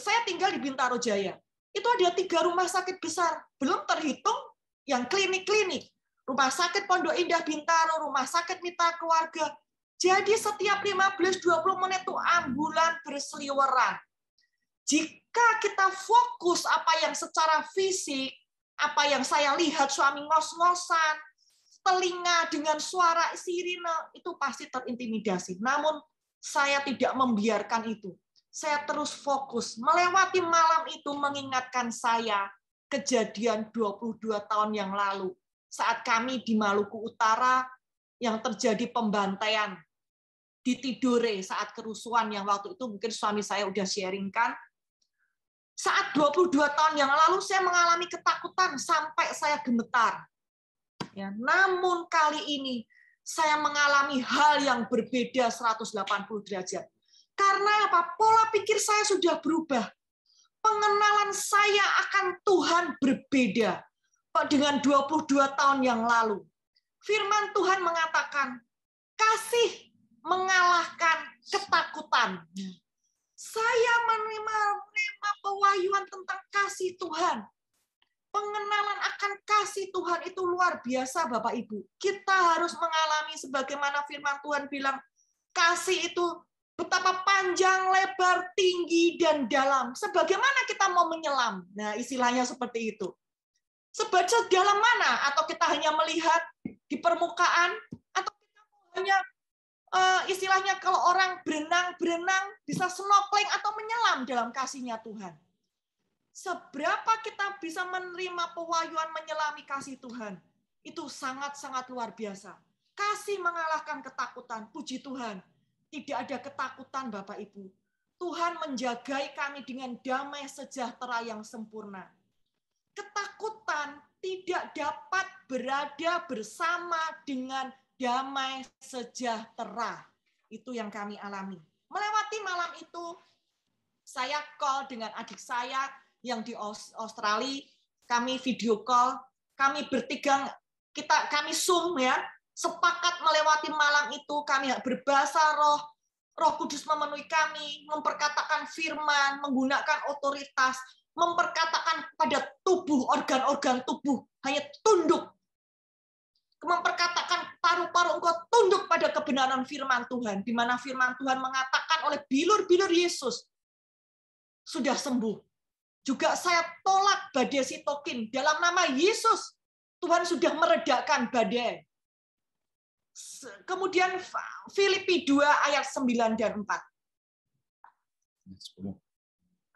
saya tinggal di Bintaro Jaya. Itu ada tiga rumah sakit besar, belum terhitung yang klinik-klinik. Rumah sakit Pondok Indah Bintaro, rumah sakit Mitra Keluarga, jadi setiap 15-20 menit itu ambulan berseliweran. Jika kita fokus apa yang secara fisik, apa yang saya lihat suami ngos-ngosan, telinga dengan suara sirine, itu pasti terintimidasi. Namun saya tidak membiarkan itu. Saya terus fokus melewati malam itu mengingatkan saya kejadian 22 tahun yang lalu saat kami di Maluku Utara yang terjadi pembantaian di Tidore saat kerusuhan yang waktu itu mungkin suami saya udah sharingkan. Saat 22 tahun yang lalu saya mengalami ketakutan sampai saya gemetar. Ya, namun kali ini saya mengalami hal yang berbeda 180 derajat. Karena apa? Pola pikir saya sudah berubah. Pengenalan saya akan Tuhan berbeda dengan 22 tahun yang lalu. Firman Tuhan mengatakan, kasih mengalahkan ketakutan. Saya menerima, menerima pewahyuan tentang kasih Tuhan. Pengenalan akan kasih Tuhan itu luar biasa Bapak Ibu. Kita harus mengalami sebagaimana firman Tuhan bilang, kasih itu betapa panjang, lebar, tinggi, dan dalam. Sebagaimana kita mau menyelam. Nah, istilahnya seperti itu. Sebaca dalam mana? Atau kita hanya melihat di permukaan? Atau kita hanya uh, istilahnya kalau orang berenang-berenang bisa snorkeling atau menyelam dalam kasihnya Tuhan. Seberapa kita bisa menerima pewahyuan menyelami kasih Tuhan. Itu sangat-sangat luar biasa. Kasih mengalahkan ketakutan. Puji Tuhan. Tidak ada ketakutan Bapak Ibu. Tuhan menjagai kami dengan damai sejahtera yang sempurna. Ketakutan tidak dapat berada bersama dengan damai, sejahtera. Itu yang kami alami. Melewati malam itu, saya call dengan adik saya yang di Australia, kami video call, kami bertiga, kita kami zoom ya, sepakat melewati malam itu, kami berbahasa roh, Roh Kudus memenuhi kami, memperkatakan firman, menggunakan otoritas, memperkatakan pada tubuh, organ-organ tubuh, hanya tunduk memperkatakan paru-paru engkau tunduk pada kebenaran firman Tuhan, di mana firman Tuhan mengatakan oleh bilur-bilur Yesus, sudah sembuh. Juga saya tolak badai sitokin. Dalam nama Yesus, Tuhan sudah meredakan badai. Kemudian Filipi 2 ayat 9 dan 4.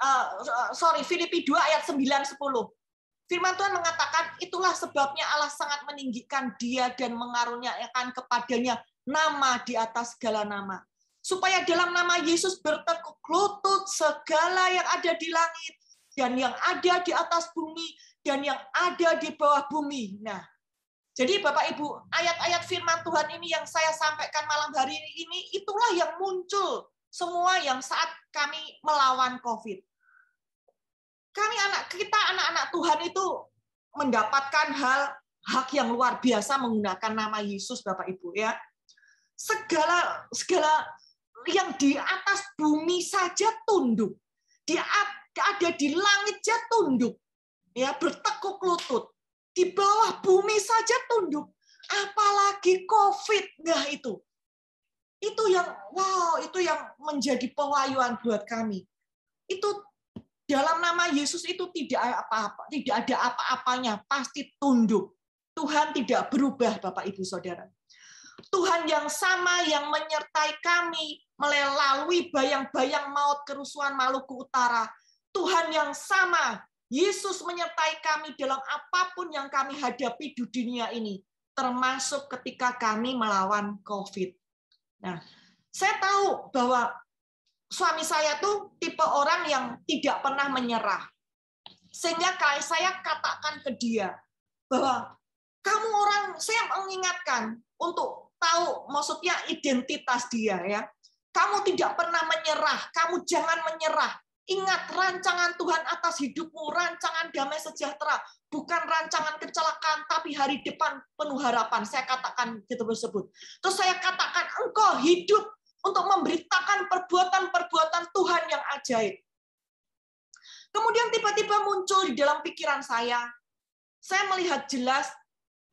Uh, eh, sorry, Filipi 2 ayat 9 10. Firman Tuhan mengatakan itulah sebabnya Allah sangat meninggikan dia dan mengaruniakan kepadanya nama di atas segala nama. Supaya dalam nama Yesus bertekuk lutut segala yang ada di langit dan yang ada di atas bumi dan yang ada di bawah bumi. Nah, jadi Bapak Ibu, ayat-ayat firman Tuhan ini yang saya sampaikan malam hari ini itulah yang muncul semua yang saat kami melawan COVID. Kami anak kita anak-anak Tuhan itu mendapatkan hal hak yang luar biasa menggunakan nama Yesus Bapak Ibu ya. Segala segala yang di atas bumi saja tunduk. Di ada di langit saja tunduk. Ya, bertekuk lutut. Di bawah bumi saja tunduk. Apalagi Covid. Nah, itu itu yang wow itu yang menjadi pelayuan buat kami itu dalam nama Yesus itu tidak apa-apa, tidak ada apa-apanya, pasti tunduk. Tuhan tidak berubah, Bapak Ibu Saudara. Tuhan yang sama yang menyertai kami melalui bayang-bayang maut kerusuhan Maluku Utara. Tuhan yang sama, Yesus menyertai kami dalam apapun yang kami hadapi di dunia ini, termasuk ketika kami melawan COVID. Nah, saya tahu bahwa suami saya tuh tipe orang yang tidak pernah menyerah. Sehingga kayak saya katakan ke dia bahwa kamu orang saya mengingatkan untuk tahu maksudnya identitas dia ya. Kamu tidak pernah menyerah, kamu jangan menyerah. Ingat rancangan Tuhan atas hidupmu, rancangan damai sejahtera, bukan rancangan kecelakaan, tapi hari depan penuh harapan. Saya katakan gitu tersebut. Terus saya katakan, engkau hidup untuk memberitakan perbuatan-perbuatan Tuhan yang ajaib. Kemudian tiba-tiba muncul di dalam pikiran saya, saya melihat jelas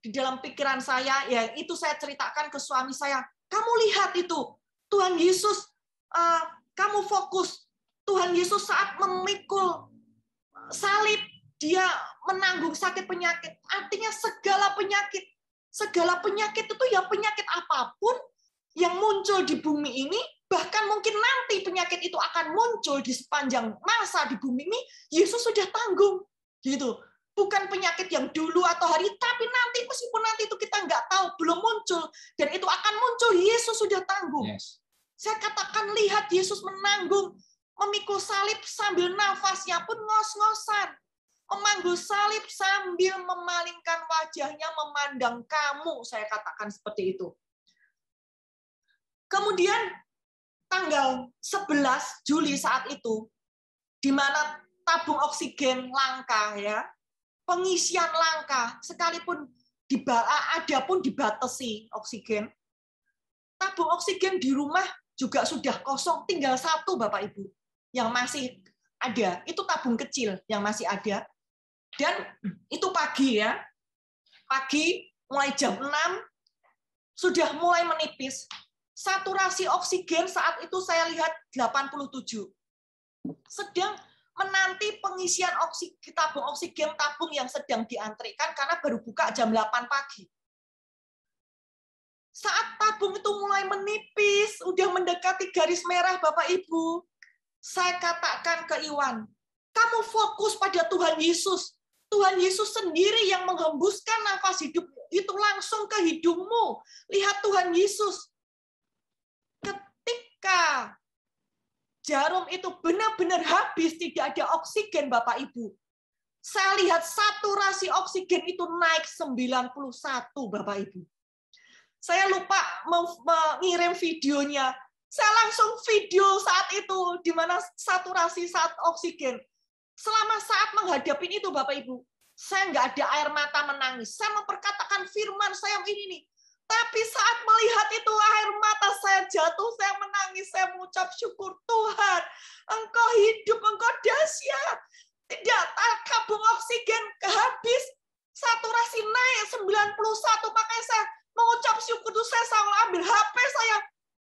di dalam pikiran saya, ya itu saya ceritakan ke suami saya, kamu lihat itu, Tuhan Yesus, uh, kamu fokus, Tuhan Yesus saat memikul salib, dia menanggung sakit penyakit, artinya segala penyakit, segala penyakit itu ya penyakit apapun yang muncul di bumi ini, bahkan mungkin nanti penyakit itu akan muncul di sepanjang masa di bumi ini, Yesus sudah tanggung. Gitu. Bukan penyakit yang dulu atau hari, tapi nanti meskipun nanti itu kita nggak tahu, belum muncul, dan itu akan muncul, Yesus sudah tanggung. Yes. Saya katakan lihat Yesus menanggung, memikul salib sambil nafasnya pun ngos-ngosan memanggul salib sambil memalingkan wajahnya memandang kamu. Saya katakan seperti itu. Kemudian tanggal 11 Juli saat itu, di mana tabung oksigen langka ya, pengisian langka, sekalipun di ada pun dibatasi oksigen, tabung oksigen di rumah juga sudah kosong, tinggal satu Bapak Ibu yang masih ada. Itu tabung kecil yang masih ada. Dan itu pagi ya. Pagi mulai jam 6 sudah mulai menipis saturasi oksigen saat itu saya lihat 87. Sedang menanti pengisian oksigen, tabung oksigen tabung yang sedang diantrikan karena baru buka jam 8 pagi. Saat tabung itu mulai menipis, udah mendekati garis merah Bapak Ibu, saya katakan ke Iwan, kamu fokus pada Tuhan Yesus. Tuhan Yesus sendiri yang menghembuskan nafas hidup itu langsung ke hidungmu. Lihat Tuhan Yesus ketika jarum itu benar-benar habis, tidak ada oksigen Bapak Ibu. Saya lihat saturasi oksigen itu naik 91 Bapak Ibu. Saya lupa mengirim videonya. Saya langsung video saat itu di mana saturasi saat oksigen. Selama saat menghadapi itu Bapak Ibu, saya nggak ada air mata menangis. Saya memperkatakan firman saya ini nih, tapi saat melihat itu air mata saya jatuh, saya menangis, saya mengucap syukur Tuhan. Engkau hidup, engkau dahsyat. Tidak, tabung oksigen kehabis, saturasi naik 91, makanya saya mengucap syukur itu saya selalu ambil HP saya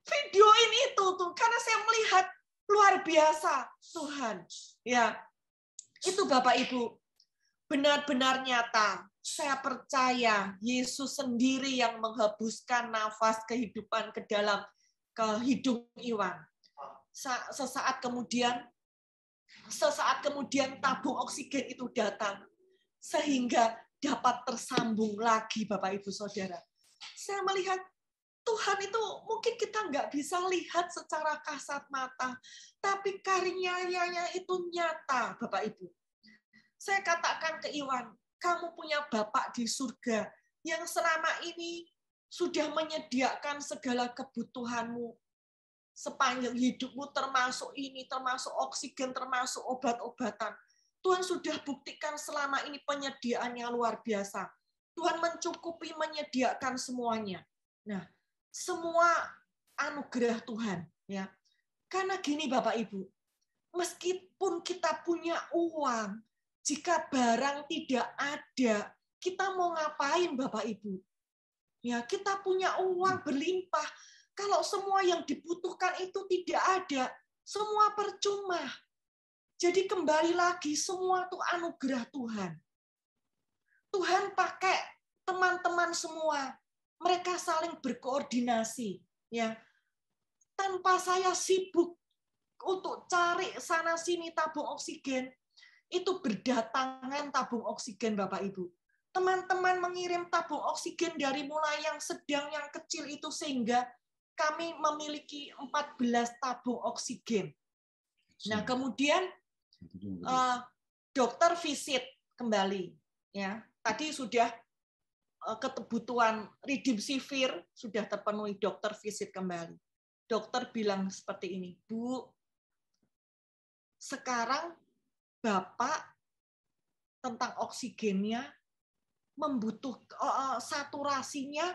videoin itu tuh karena saya melihat luar biasa Tuhan ya itu Bapak Ibu benar-benar nyata saya percaya Yesus sendiri yang menghembuskan nafas kehidupan ke dalam ke hidung Iwan. Sesaat kemudian sesaat kemudian tabung oksigen itu datang sehingga dapat tersambung lagi Bapak Ibu Saudara. Saya melihat Tuhan itu mungkin kita nggak bisa lihat secara kasat mata, tapi karyanya itu nyata, Bapak Ibu. Saya katakan ke Iwan, kamu punya Bapak di surga yang selama ini sudah menyediakan segala kebutuhanmu sepanjang hidupmu termasuk ini, termasuk oksigen, termasuk obat-obatan. Tuhan sudah buktikan selama ini penyediaannya luar biasa. Tuhan mencukupi menyediakan semuanya. Nah, semua anugerah Tuhan ya. Karena gini Bapak Ibu, meskipun kita punya uang, jika barang tidak ada, kita mau ngapain Bapak Ibu? Ya, kita punya uang berlimpah. Kalau semua yang dibutuhkan itu tidak ada, semua percuma. Jadi kembali lagi semua itu anugerah Tuhan. Tuhan pakai teman-teman semua. Mereka saling berkoordinasi, ya. Tanpa saya sibuk untuk cari sana sini tabung oksigen, itu berdatangan tabung oksigen Bapak Ibu. Teman-teman mengirim tabung oksigen dari mulai yang sedang yang kecil itu sehingga kami memiliki 14 tabung oksigen. Nah, kemudian uh, dokter visit kembali ya. Tadi sudah uh, kebutuhan sivir sudah terpenuhi dokter visit kembali. Dokter bilang seperti ini, "Bu, sekarang Bapak tentang oksigennya membutuh uh, saturasinya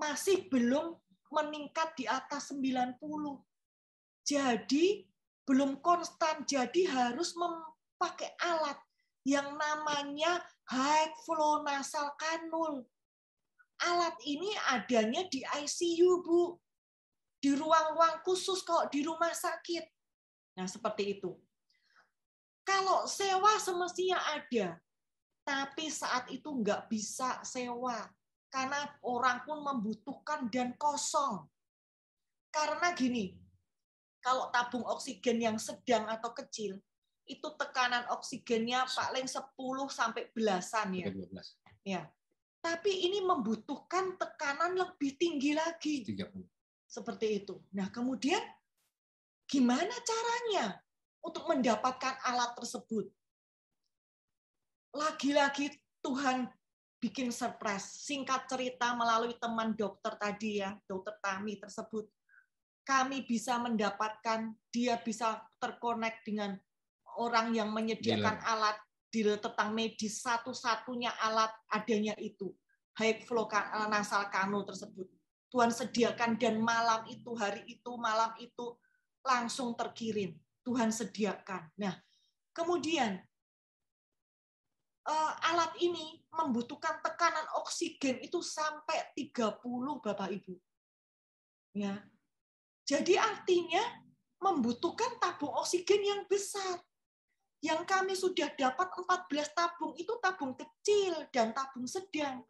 masih belum meningkat di atas 90. Jadi belum konstan, jadi harus memakai alat yang namanya high flow nasal kanul. Alat ini adanya di ICU, Bu. Di ruang-ruang khusus kalau di rumah sakit. Nah, seperti itu. Kalau sewa semestinya ada, tapi saat itu nggak bisa sewa karena orang pun membutuhkan dan kosong. Karena gini, kalau tabung oksigen yang sedang atau kecil, itu tekanan oksigennya paling 10 sampai belasan ya. 12. Ya. Tapi ini membutuhkan tekanan lebih tinggi lagi. 30. Seperti itu. Nah, kemudian gimana caranya? untuk mendapatkan alat tersebut. Lagi-lagi Tuhan bikin surprise. Singkat cerita melalui teman dokter tadi ya, dokter Tami tersebut. Kami bisa mendapatkan, dia bisa terkonek dengan orang yang menyediakan Gila. alat di tentang medis satu-satunya alat adanya itu high flow nasal kano tersebut Tuhan sediakan dan malam itu hari itu malam itu langsung terkirim Tuhan sediakan. Nah, kemudian eh, alat ini membutuhkan tekanan oksigen itu sampai 30 Bapak Ibu. Ya. Jadi artinya membutuhkan tabung oksigen yang besar. Yang kami sudah dapat 14 tabung itu tabung kecil dan tabung sedang.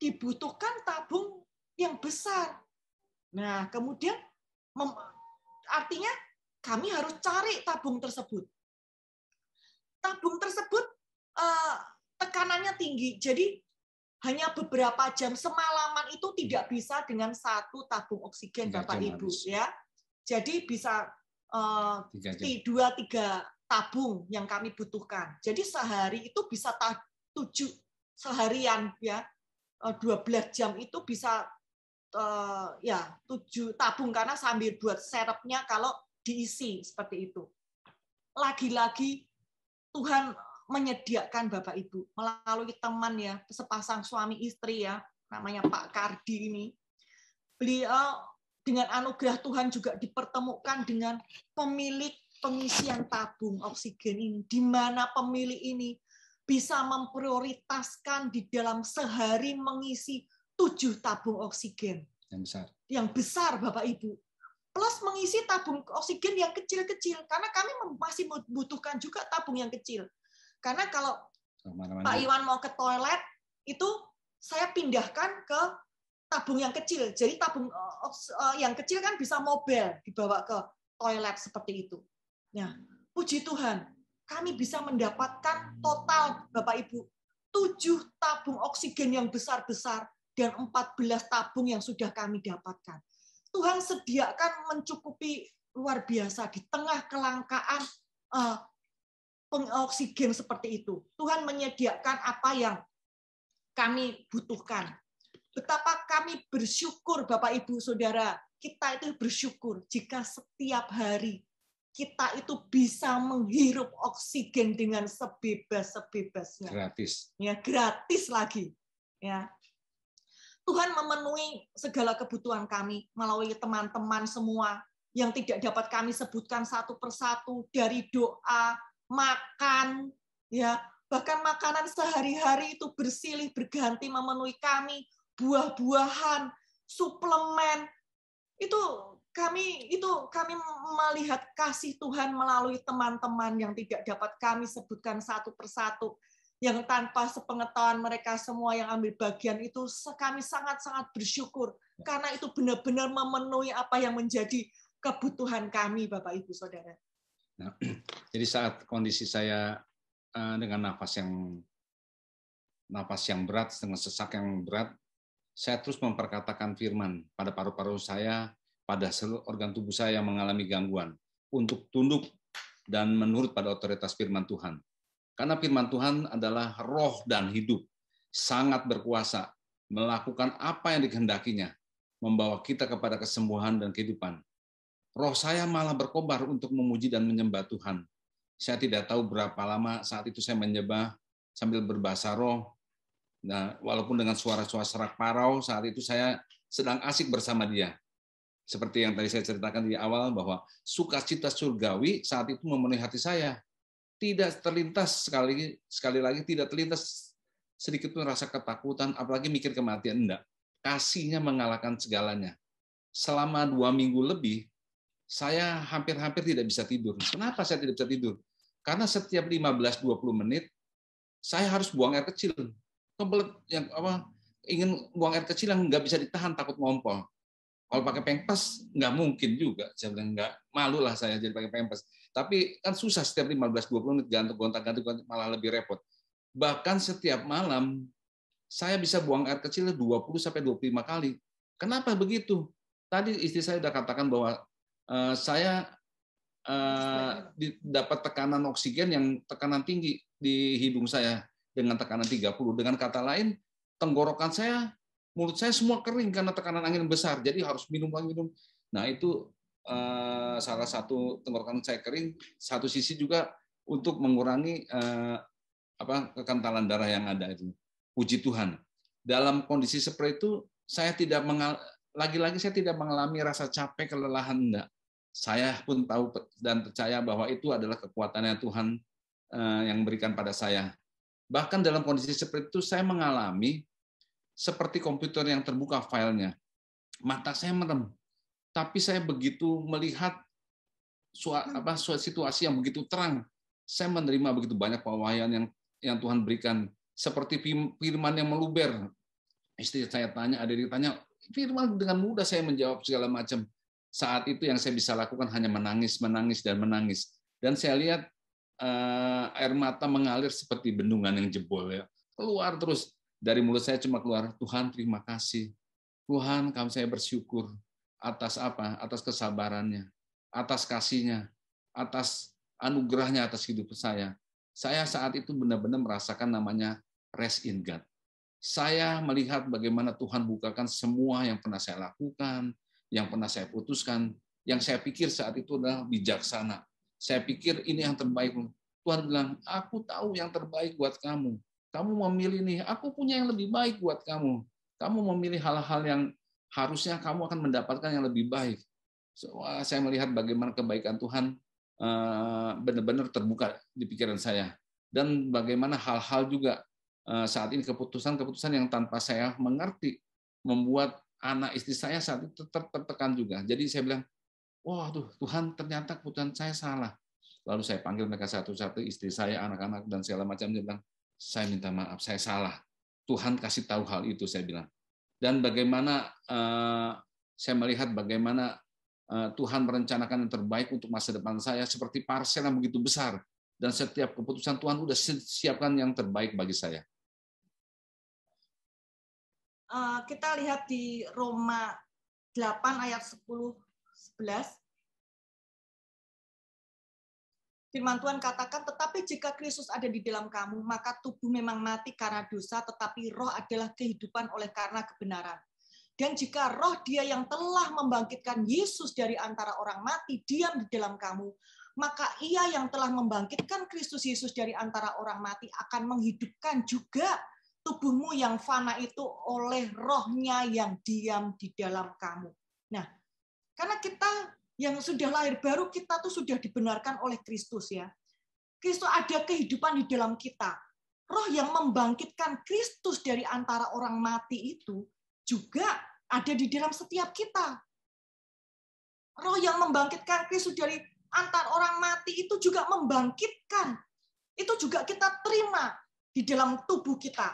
Dibutuhkan tabung yang besar. Nah, kemudian artinya kami harus cari tabung tersebut. Tabung tersebut eh, tekanannya tinggi, jadi hanya beberapa jam semalaman itu tidak bisa dengan satu tabung oksigen tiga Bapak Ibu harus. ya. Jadi bisa uh, dua tiga tabung yang kami butuhkan. Jadi sehari itu bisa tujuh seharian ya 12 eh, jam itu bisa uh, ya tujuh tabung karena sambil buat serepnya kalau diisi seperti itu. Lagi-lagi Tuhan menyediakan Bapak Ibu melalui teman ya, sepasang suami istri ya, namanya Pak Kardi ini. Beliau dengan anugerah Tuhan juga dipertemukan dengan pemilik pengisian tabung oksigen ini, di mana pemilik ini bisa memprioritaskan di dalam sehari mengisi tujuh tabung oksigen. Yang besar. Yang besar, Bapak Ibu plus mengisi tabung oksigen yang kecil-kecil karena kami masih membutuhkan juga tabung yang kecil. Karena kalau Mana-mana. Pak Iwan mau ke toilet itu saya pindahkan ke tabung yang kecil. Jadi tabung eh, eh, yang kecil kan bisa mobil dibawa ke toilet seperti itu. Nah, puji Tuhan, kami bisa mendapatkan total Bapak Ibu tujuh tabung oksigen yang besar-besar dan 14 tabung yang sudah kami dapatkan. Tuhan sediakan mencukupi luar biasa di tengah kelangkaan uh, pengoksigen seperti itu. Tuhan menyediakan apa yang kami butuhkan. Betapa kami bersyukur Bapak Ibu Saudara, kita itu bersyukur jika setiap hari kita itu bisa menghirup oksigen dengan sebebas-sebebasnya. Gratis. Ya, gratis lagi. Ya. Tuhan memenuhi segala kebutuhan kami melalui teman-teman semua yang tidak dapat kami sebutkan satu persatu dari doa, makan, ya bahkan makanan sehari-hari itu bersilih berganti memenuhi kami, buah-buahan, suplemen itu kami itu kami melihat kasih Tuhan melalui teman-teman yang tidak dapat kami sebutkan satu persatu yang tanpa sepengetahuan mereka semua yang ambil bagian itu kami sangat-sangat bersyukur karena itu benar-benar memenuhi apa yang menjadi kebutuhan kami Bapak Ibu Saudara. Nah, [clears throat] jadi saat kondisi saya eh, dengan nafas yang nafas yang berat dengan sesak yang berat, saya terus memperkatakan firman pada paru-paru saya, pada seluruh organ tubuh saya yang mengalami gangguan untuk tunduk dan menurut pada otoritas firman Tuhan. Karena firman Tuhan adalah roh dan hidup, sangat berkuasa, melakukan apa yang dikehendakinya, membawa kita kepada kesembuhan dan kehidupan. Roh saya malah berkobar untuk memuji dan menyembah Tuhan. Saya tidak tahu berapa lama saat itu saya menyembah sambil berbahasa roh. Nah, walaupun dengan suara-suara serak parau, saat itu saya sedang asik bersama dia. Seperti yang tadi saya ceritakan di awal bahwa sukacita surgawi saat itu memenuhi hati saya tidak terlintas sekali sekali lagi tidak terlintas sedikit pun rasa ketakutan apalagi mikir kematian enggak kasihnya mengalahkan segalanya selama dua minggu lebih saya hampir-hampir tidak bisa tidur kenapa saya tidak bisa tidur karena setiap 15-20 menit saya harus buang air kecil kebelet yang apa ingin buang air kecil yang nggak bisa ditahan takut ngompol kalau pakai pempes nggak mungkin juga saya bilang nggak malu lah saya jadi pakai pempes tapi kan susah setiap 15-20 menit gantung gonta ganti malah lebih repot. Bahkan setiap malam saya bisa buang air kecil 20 sampai 25 kali. Kenapa begitu? Tadi istri saya sudah katakan bahwa uh, saya uh, dapat tekanan oksigen yang tekanan tinggi di hidung saya dengan tekanan 30. Dengan kata lain, tenggorokan saya, mulut saya semua kering karena tekanan angin besar. Jadi harus minum lagi minum. Nah itu Eh, salah satu tenggorokan saya kering, satu sisi juga untuk mengurangi uh, apa kekentalan darah yang ada itu. Puji Tuhan. Dalam kondisi seperti itu saya tidak lagi-lagi saya tidak mengalami rasa capek, kelelahan enggak. Saya pun tahu dan percaya bahwa itu adalah kekuatannya Tuhan eh, yang berikan pada saya. Bahkan dalam kondisi seperti itu saya mengalami seperti komputer yang terbuka filenya. Mata saya merem, tapi saya begitu melihat suatu hmm. apa, situasi yang begitu terang, saya menerima begitu banyak pewahyuan yang yang Tuhan berikan. Seperti firman yang meluber. Istri saya tanya, ada yang tanya, firman dengan mudah saya menjawab segala macam. Saat itu yang saya bisa lakukan hanya menangis, menangis, dan menangis. Dan saya lihat uh, air mata mengalir seperti bendungan yang jebol. ya Keluar terus. Dari mulut saya cuma keluar, Tuhan terima kasih. Tuhan, kamu saya bersyukur atas apa? Atas kesabarannya, atas kasihnya, atas anugerahnya atas hidup saya. Saya saat itu benar-benar merasakan namanya rest in God. Saya melihat bagaimana Tuhan bukakan semua yang pernah saya lakukan, yang pernah saya putuskan, yang saya pikir saat itu adalah bijaksana. Saya pikir ini yang terbaik. Tuhan bilang, aku tahu yang terbaik buat kamu. Kamu memilih nih, aku punya yang lebih baik buat kamu. Kamu memilih hal-hal yang harusnya kamu akan mendapatkan yang lebih baik. So, saya melihat bagaimana kebaikan Tuhan eh, benar-benar terbuka di pikiran saya dan bagaimana hal-hal juga eh, saat ini keputusan-keputusan yang tanpa saya mengerti membuat anak istri saya saat itu tetap tertekan juga. Jadi saya bilang, wah tuh Tuhan ternyata keputusan saya salah. Lalu saya panggil mereka satu-satu, istri saya, anak-anak dan segala macam. Dia bilang, saya minta maaf, saya salah. Tuhan kasih tahu hal itu, saya bilang dan bagaimana eh, saya melihat bagaimana eh, Tuhan merencanakan yang terbaik untuk masa depan saya seperti parsel yang begitu besar dan setiap keputusan Tuhan sudah siapkan yang terbaik bagi saya. Eh, kita lihat di Roma 8 ayat 10 11 Firman Tuhan katakan, tetapi jika Kristus ada di dalam kamu, maka tubuh memang mati karena dosa, tetapi roh adalah kehidupan oleh karena kebenaran. Dan jika roh dia yang telah membangkitkan Yesus dari antara orang mati diam di dalam kamu, maka ia yang telah membangkitkan Kristus Yesus dari antara orang mati akan menghidupkan juga tubuhmu yang fana itu oleh rohnya yang diam di dalam kamu. Nah, karena kita yang sudah lahir baru kita tuh sudah dibenarkan oleh Kristus ya. Kristus ada kehidupan di dalam kita. Roh yang membangkitkan Kristus dari antara orang mati itu juga ada di dalam setiap kita. Roh yang membangkitkan Kristus dari antara orang mati itu juga membangkitkan. Itu juga kita terima di dalam tubuh kita.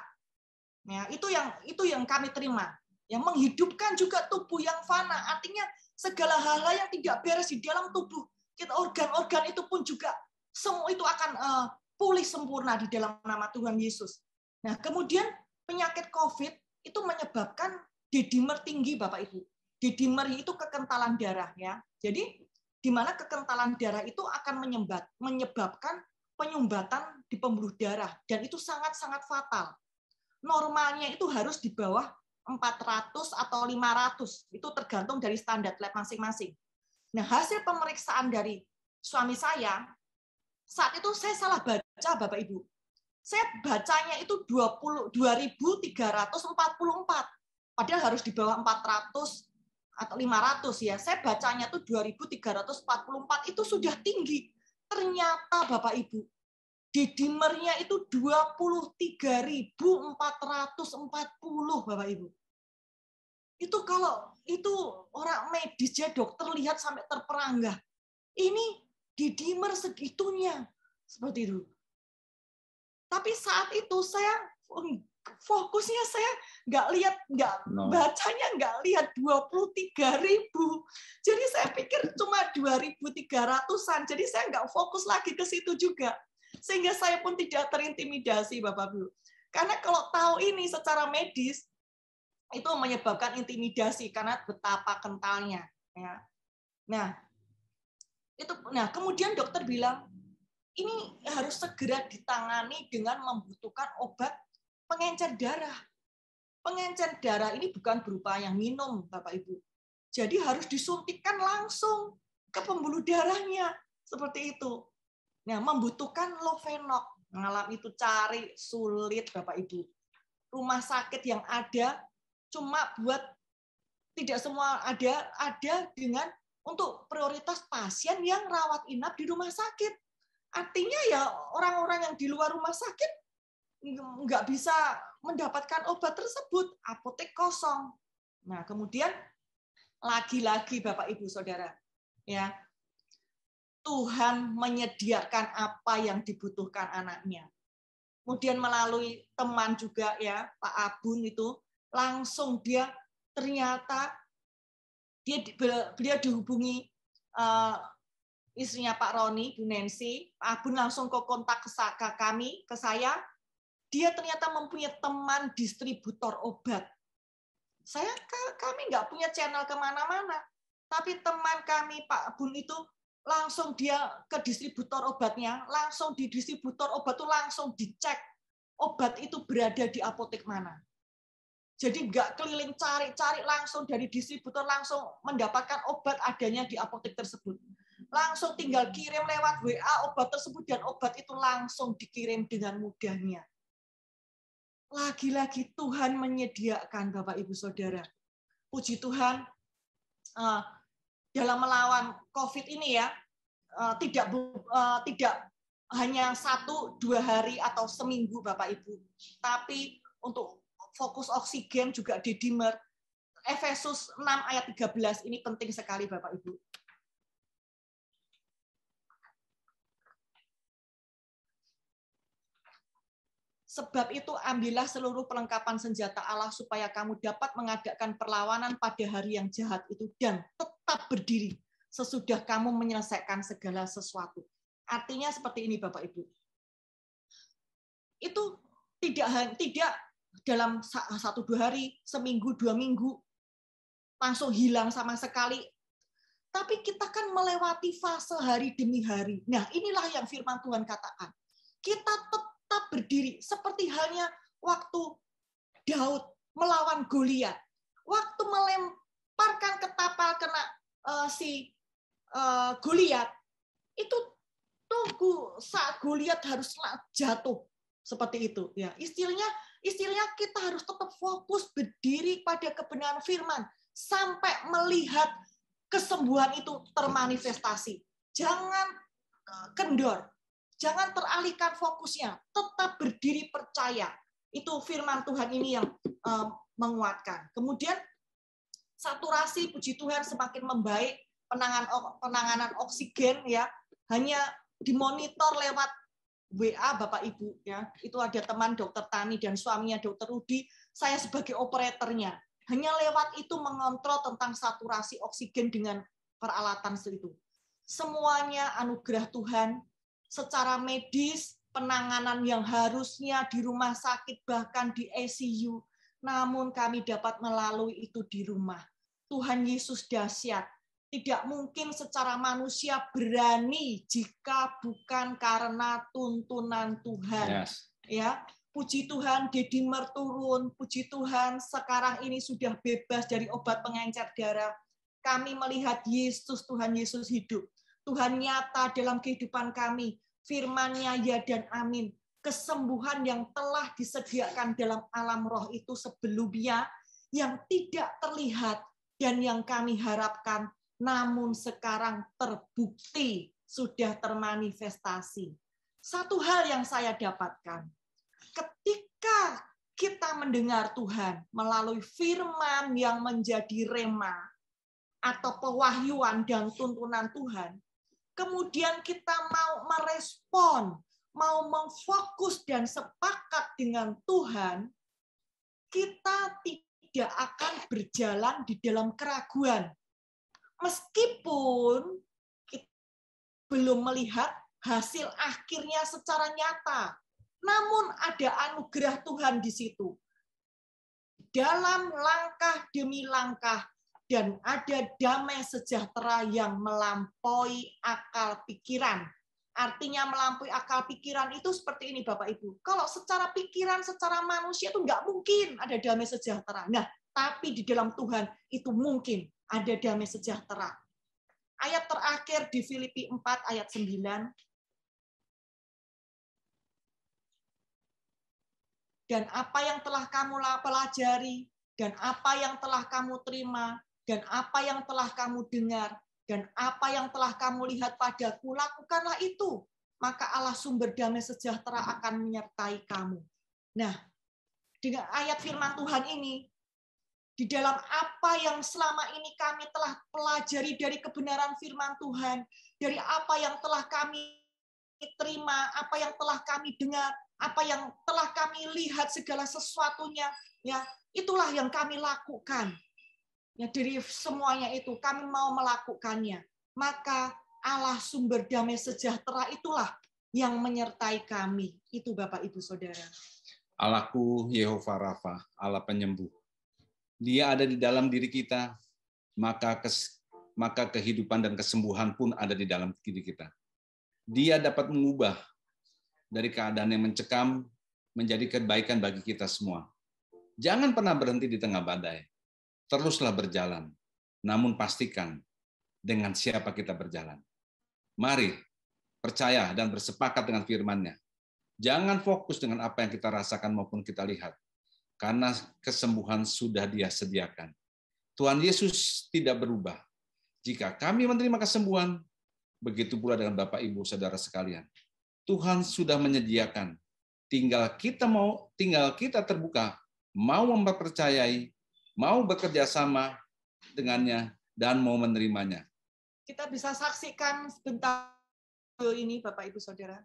Ya, itu yang itu yang kami terima. Yang menghidupkan juga tubuh yang fana. Artinya segala hal yang tidak beres di dalam tubuh kita organ-organ itu pun juga semua itu akan uh, pulih sempurna di dalam nama Tuhan Yesus. Nah, kemudian penyakit COVID itu menyebabkan dedimer tinggi Bapak Ibu. Dedimer itu kekentalan darah ya. Jadi di mana kekentalan darah itu akan menyebab, menyebabkan penyumbatan di pembuluh darah dan itu sangat-sangat fatal. Normalnya itu harus di bawah 400 atau 500 itu tergantung dari standar lab masing-masing. Nah hasil pemeriksaan dari suami saya saat itu saya salah baca Bapak Ibu. Saya bacanya itu 20 2344 padahal harus di bawah 400 atau 500 ya. Saya bacanya tuh 2344 itu sudah tinggi. Ternyata Bapak Ibu di dimernya itu 23.440 Bapak Ibu itu kalau itu orang medis ya dokter lihat sampai terperanggah. Ini didimer segitunya seperti itu. Tapi saat itu saya fokusnya saya nggak lihat nggak bacanya nggak lihat 23.000 ribu jadi saya pikir cuma 2.300an jadi saya nggak fokus lagi ke situ juga sehingga saya pun tidak terintimidasi bapak bu karena kalau tahu ini secara medis itu menyebabkan intimidasi karena betapa kentalnya ya. Nah, itu nah kemudian dokter bilang ini harus segera ditangani dengan membutuhkan obat pengencer darah. Pengencer darah ini bukan berupa yang minum, Bapak Ibu. Jadi harus disuntikkan langsung ke pembuluh darahnya, seperti itu. Nah, membutuhkan Lovenox. Mengalami itu cari sulit, Bapak Ibu. Rumah sakit yang ada cuma buat tidak semua ada ada dengan untuk prioritas pasien yang rawat inap di rumah sakit. Artinya ya orang-orang yang di luar rumah sakit nggak bisa mendapatkan obat tersebut, apotek kosong. Nah, kemudian lagi-lagi Bapak Ibu Saudara, ya. Tuhan menyediakan apa yang dibutuhkan anaknya. Kemudian melalui teman juga ya, Pak Abun itu langsung dia ternyata dia beliau dihubungi uh, istrinya Pak Roni, Bu Nancy, Pak Abun langsung ke kontak ke, ke kami, ke saya. Dia ternyata mempunyai teman distributor obat. Saya kami nggak punya channel kemana-mana, tapi teman kami Pak Abun itu langsung dia ke distributor obatnya, langsung di distributor obat itu langsung dicek obat itu berada di apotek mana. Jadi nggak keliling cari-cari langsung dari distributor langsung mendapatkan obat adanya di apotek tersebut. Langsung tinggal kirim lewat WA obat tersebut dan obat itu langsung dikirim dengan mudahnya. Lagi-lagi Tuhan menyediakan Bapak Ibu Saudara. Puji Tuhan eh, dalam melawan COVID ini ya eh, tidak eh, tidak hanya satu dua hari atau seminggu Bapak Ibu, tapi untuk fokus oksigen juga di dimer. Efesus 6 ayat 13 ini penting sekali Bapak Ibu. Sebab itu ambillah seluruh perlengkapan senjata Allah supaya kamu dapat mengadakan perlawanan pada hari yang jahat itu dan tetap berdiri sesudah kamu menyelesaikan segala sesuatu. Artinya seperti ini Bapak Ibu. Itu tidak tidak dalam satu dua hari, seminggu, dua minggu, langsung hilang sama sekali. Tapi kita kan melewati fase hari demi hari. Nah inilah yang firman Tuhan katakan. Kita tetap berdiri seperti halnya waktu Daud melawan Goliat. Waktu melemparkan ketapal kena uh, si uh, Goliat, itu tunggu saat Goliat harus jatuh seperti itu ya istilahnya Istilahnya kita harus tetap fokus berdiri pada kebenaran firman sampai melihat kesembuhan itu termanifestasi. Jangan eh, kendor, jangan teralihkan fokusnya, tetap berdiri percaya. Itu firman Tuhan ini yang eh, menguatkan. Kemudian saturasi puji Tuhan semakin membaik, penanganan penanganan oksigen ya hanya dimonitor lewat WA Bapak Ibu ya. Itu ada teman dokter Tani dan suaminya dokter Rudi, saya sebagai operatornya. Hanya lewat itu mengontrol tentang saturasi oksigen dengan peralatan itu. Semuanya anugerah Tuhan secara medis penanganan yang harusnya di rumah sakit bahkan di ICU namun kami dapat melalui itu di rumah. Tuhan Yesus dahsyat tidak mungkin secara manusia berani jika bukan karena tuntunan Tuhan. Yes. Ya, puji Tuhan Dedi Merturun. puji Tuhan sekarang ini sudah bebas dari obat pengencer darah. Kami melihat Yesus, Tuhan Yesus hidup. Tuhan nyata dalam kehidupan kami. Firman-Nya ya dan amin. Kesembuhan yang telah disediakan dalam alam roh itu sebelumnya yang tidak terlihat dan yang kami harapkan namun sekarang terbukti sudah termanifestasi. Satu hal yang saya dapatkan, ketika kita mendengar Tuhan melalui firman yang menjadi rema atau pewahyuan dan tuntunan Tuhan, kemudian kita mau merespon, mau memfokus dan sepakat dengan Tuhan, kita tidak akan berjalan di dalam keraguan, meskipun belum melihat hasil akhirnya secara nyata, namun ada anugerah Tuhan di situ. Dalam langkah demi langkah, dan ada damai sejahtera yang melampaui akal pikiran. Artinya melampaui akal pikiran itu seperti ini Bapak Ibu. Kalau secara pikiran, secara manusia itu nggak mungkin ada damai sejahtera. Nah, tapi di dalam Tuhan itu mungkin ada damai sejahtera. Ayat terakhir di Filipi 4 ayat 9. Dan apa yang telah kamu pelajari, dan apa yang telah kamu terima, dan apa yang telah kamu dengar, dan apa yang telah kamu lihat padaku, lakukanlah itu. Maka Allah sumber damai sejahtera akan menyertai kamu. Nah, dengan ayat firman Tuhan ini, di dalam apa yang selama ini kami telah pelajari dari kebenaran firman Tuhan, dari apa yang telah kami terima, apa yang telah kami dengar, apa yang telah kami lihat segala sesuatunya, ya itulah yang kami lakukan. Ya dari semuanya itu kami mau melakukannya. Maka Allah sumber damai sejahtera itulah yang menyertai kami. Itu Bapak Ibu Saudara. Allahku Yehova Rafa, Allah penyembuh dia ada di dalam diri kita, maka kes, maka kehidupan dan kesembuhan pun ada di dalam diri kita. Dia dapat mengubah dari keadaan yang mencekam menjadi kebaikan bagi kita semua. Jangan pernah berhenti di tengah badai. Teruslah berjalan. Namun pastikan dengan siapa kita berjalan. Mari percaya dan bersepakat dengan firman-Nya. Jangan fokus dengan apa yang kita rasakan maupun kita lihat, karena kesembuhan sudah Dia sediakan. Tuhan Yesus tidak berubah. Jika kami menerima kesembuhan, begitu pula dengan Bapak Ibu Saudara sekalian. Tuhan sudah menyediakan. Tinggal kita mau tinggal kita terbuka, mau mempercayai, mau bekerja sama dengannya dan mau menerimanya. Kita bisa saksikan sebentar ini Bapak Ibu Saudara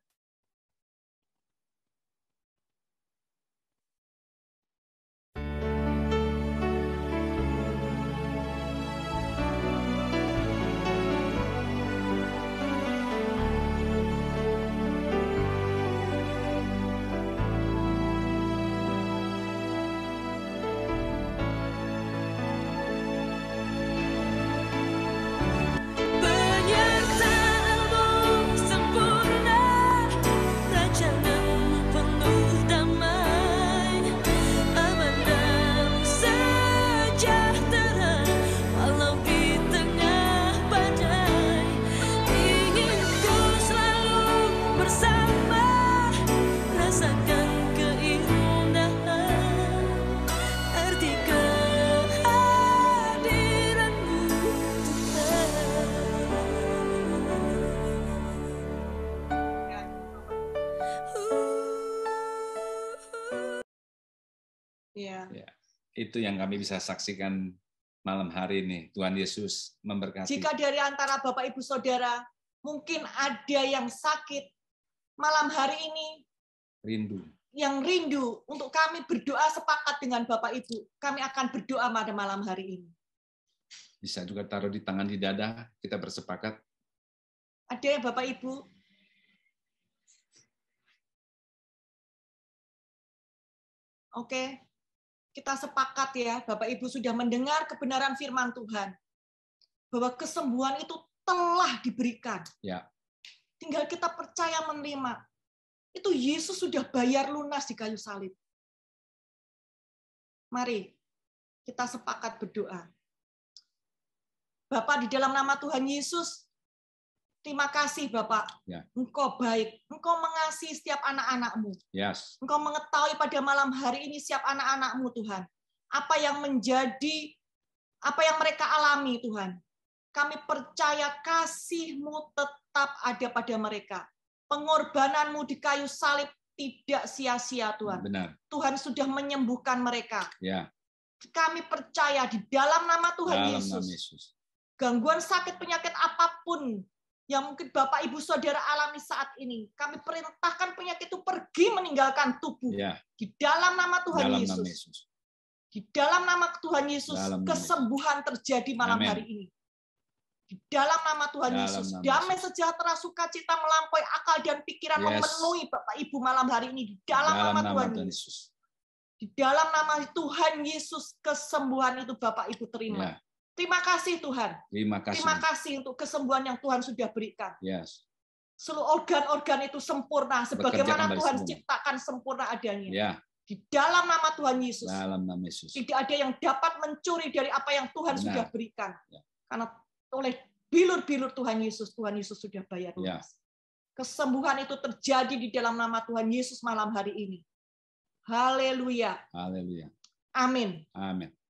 Yeah. Ya, itu yang kami bisa saksikan malam hari ini. Tuhan Yesus memberkati. Jika dari antara Bapak Ibu Saudara mungkin ada yang sakit malam hari ini rindu. Yang rindu untuk kami berdoa sepakat dengan Bapak Ibu. Kami akan berdoa pada malam hari ini. Bisa juga taruh di tangan di dada, kita bersepakat. Ada ya Bapak Ibu Oke, kita sepakat ya, Bapak Ibu sudah mendengar kebenaran firman Tuhan bahwa kesembuhan itu telah diberikan. Ya. Tinggal kita percaya menerima. Itu Yesus sudah bayar lunas di kayu salib. Mari kita sepakat berdoa. Bapak di dalam nama Tuhan Yesus, Terima kasih Bapak. Ya. Engkau baik. Engkau mengasihi setiap anak-anakmu. Yes. Engkau mengetahui pada malam hari ini setiap anak-anakmu Tuhan. Apa yang menjadi, apa yang mereka alami Tuhan. Kami percaya kasihmu tetap ada pada mereka. Pengorbananmu di kayu salib tidak sia-sia Tuhan. Benar. Tuhan sudah menyembuhkan mereka. Ya. Kami percaya di dalam nama Tuhan dalam Yesus. Nama Yesus. Gangguan sakit penyakit apapun yang mungkin Bapak Ibu Saudara alami saat ini. Kami perintahkan penyakit itu pergi meninggalkan tubuh. Ya. Di dalam nama Tuhan dalam Yesus. Nama Yesus. Di dalam nama Tuhan Yesus, dalam kesembuhan terjadi malam Amen. hari ini. Di dalam nama Tuhan dalam Yesus, nama damai Yesus. sejahtera, sukacita melampaui akal dan pikiran yes. memenuhi Bapak Ibu malam hari ini. Di dalam, dalam nama, nama Tuhan, Tuhan Yesus. Yesus. Di dalam nama Tuhan Yesus, kesembuhan itu Bapak Ibu terima. Ya Terima kasih Tuhan. Terima kasih. Terima kasih untuk kesembuhan yang Tuhan sudah berikan. Yes. Seluruh organ-organ itu sempurna sebagaimana Tuhan semua. ciptakan sempurna adanya. Ya. Di dalam nama Tuhan Yesus. Dalam nama Yesus. Tidak ada yang dapat mencuri dari apa yang Tuhan Benar. sudah berikan. Ya. Karena oleh bilur-bilur Tuhan Yesus, Tuhan Yesus sudah bayar Ya. Kesembuhan itu terjadi di dalam nama Tuhan Yesus malam hari ini. Haleluya. Haleluya. Amin. Amin.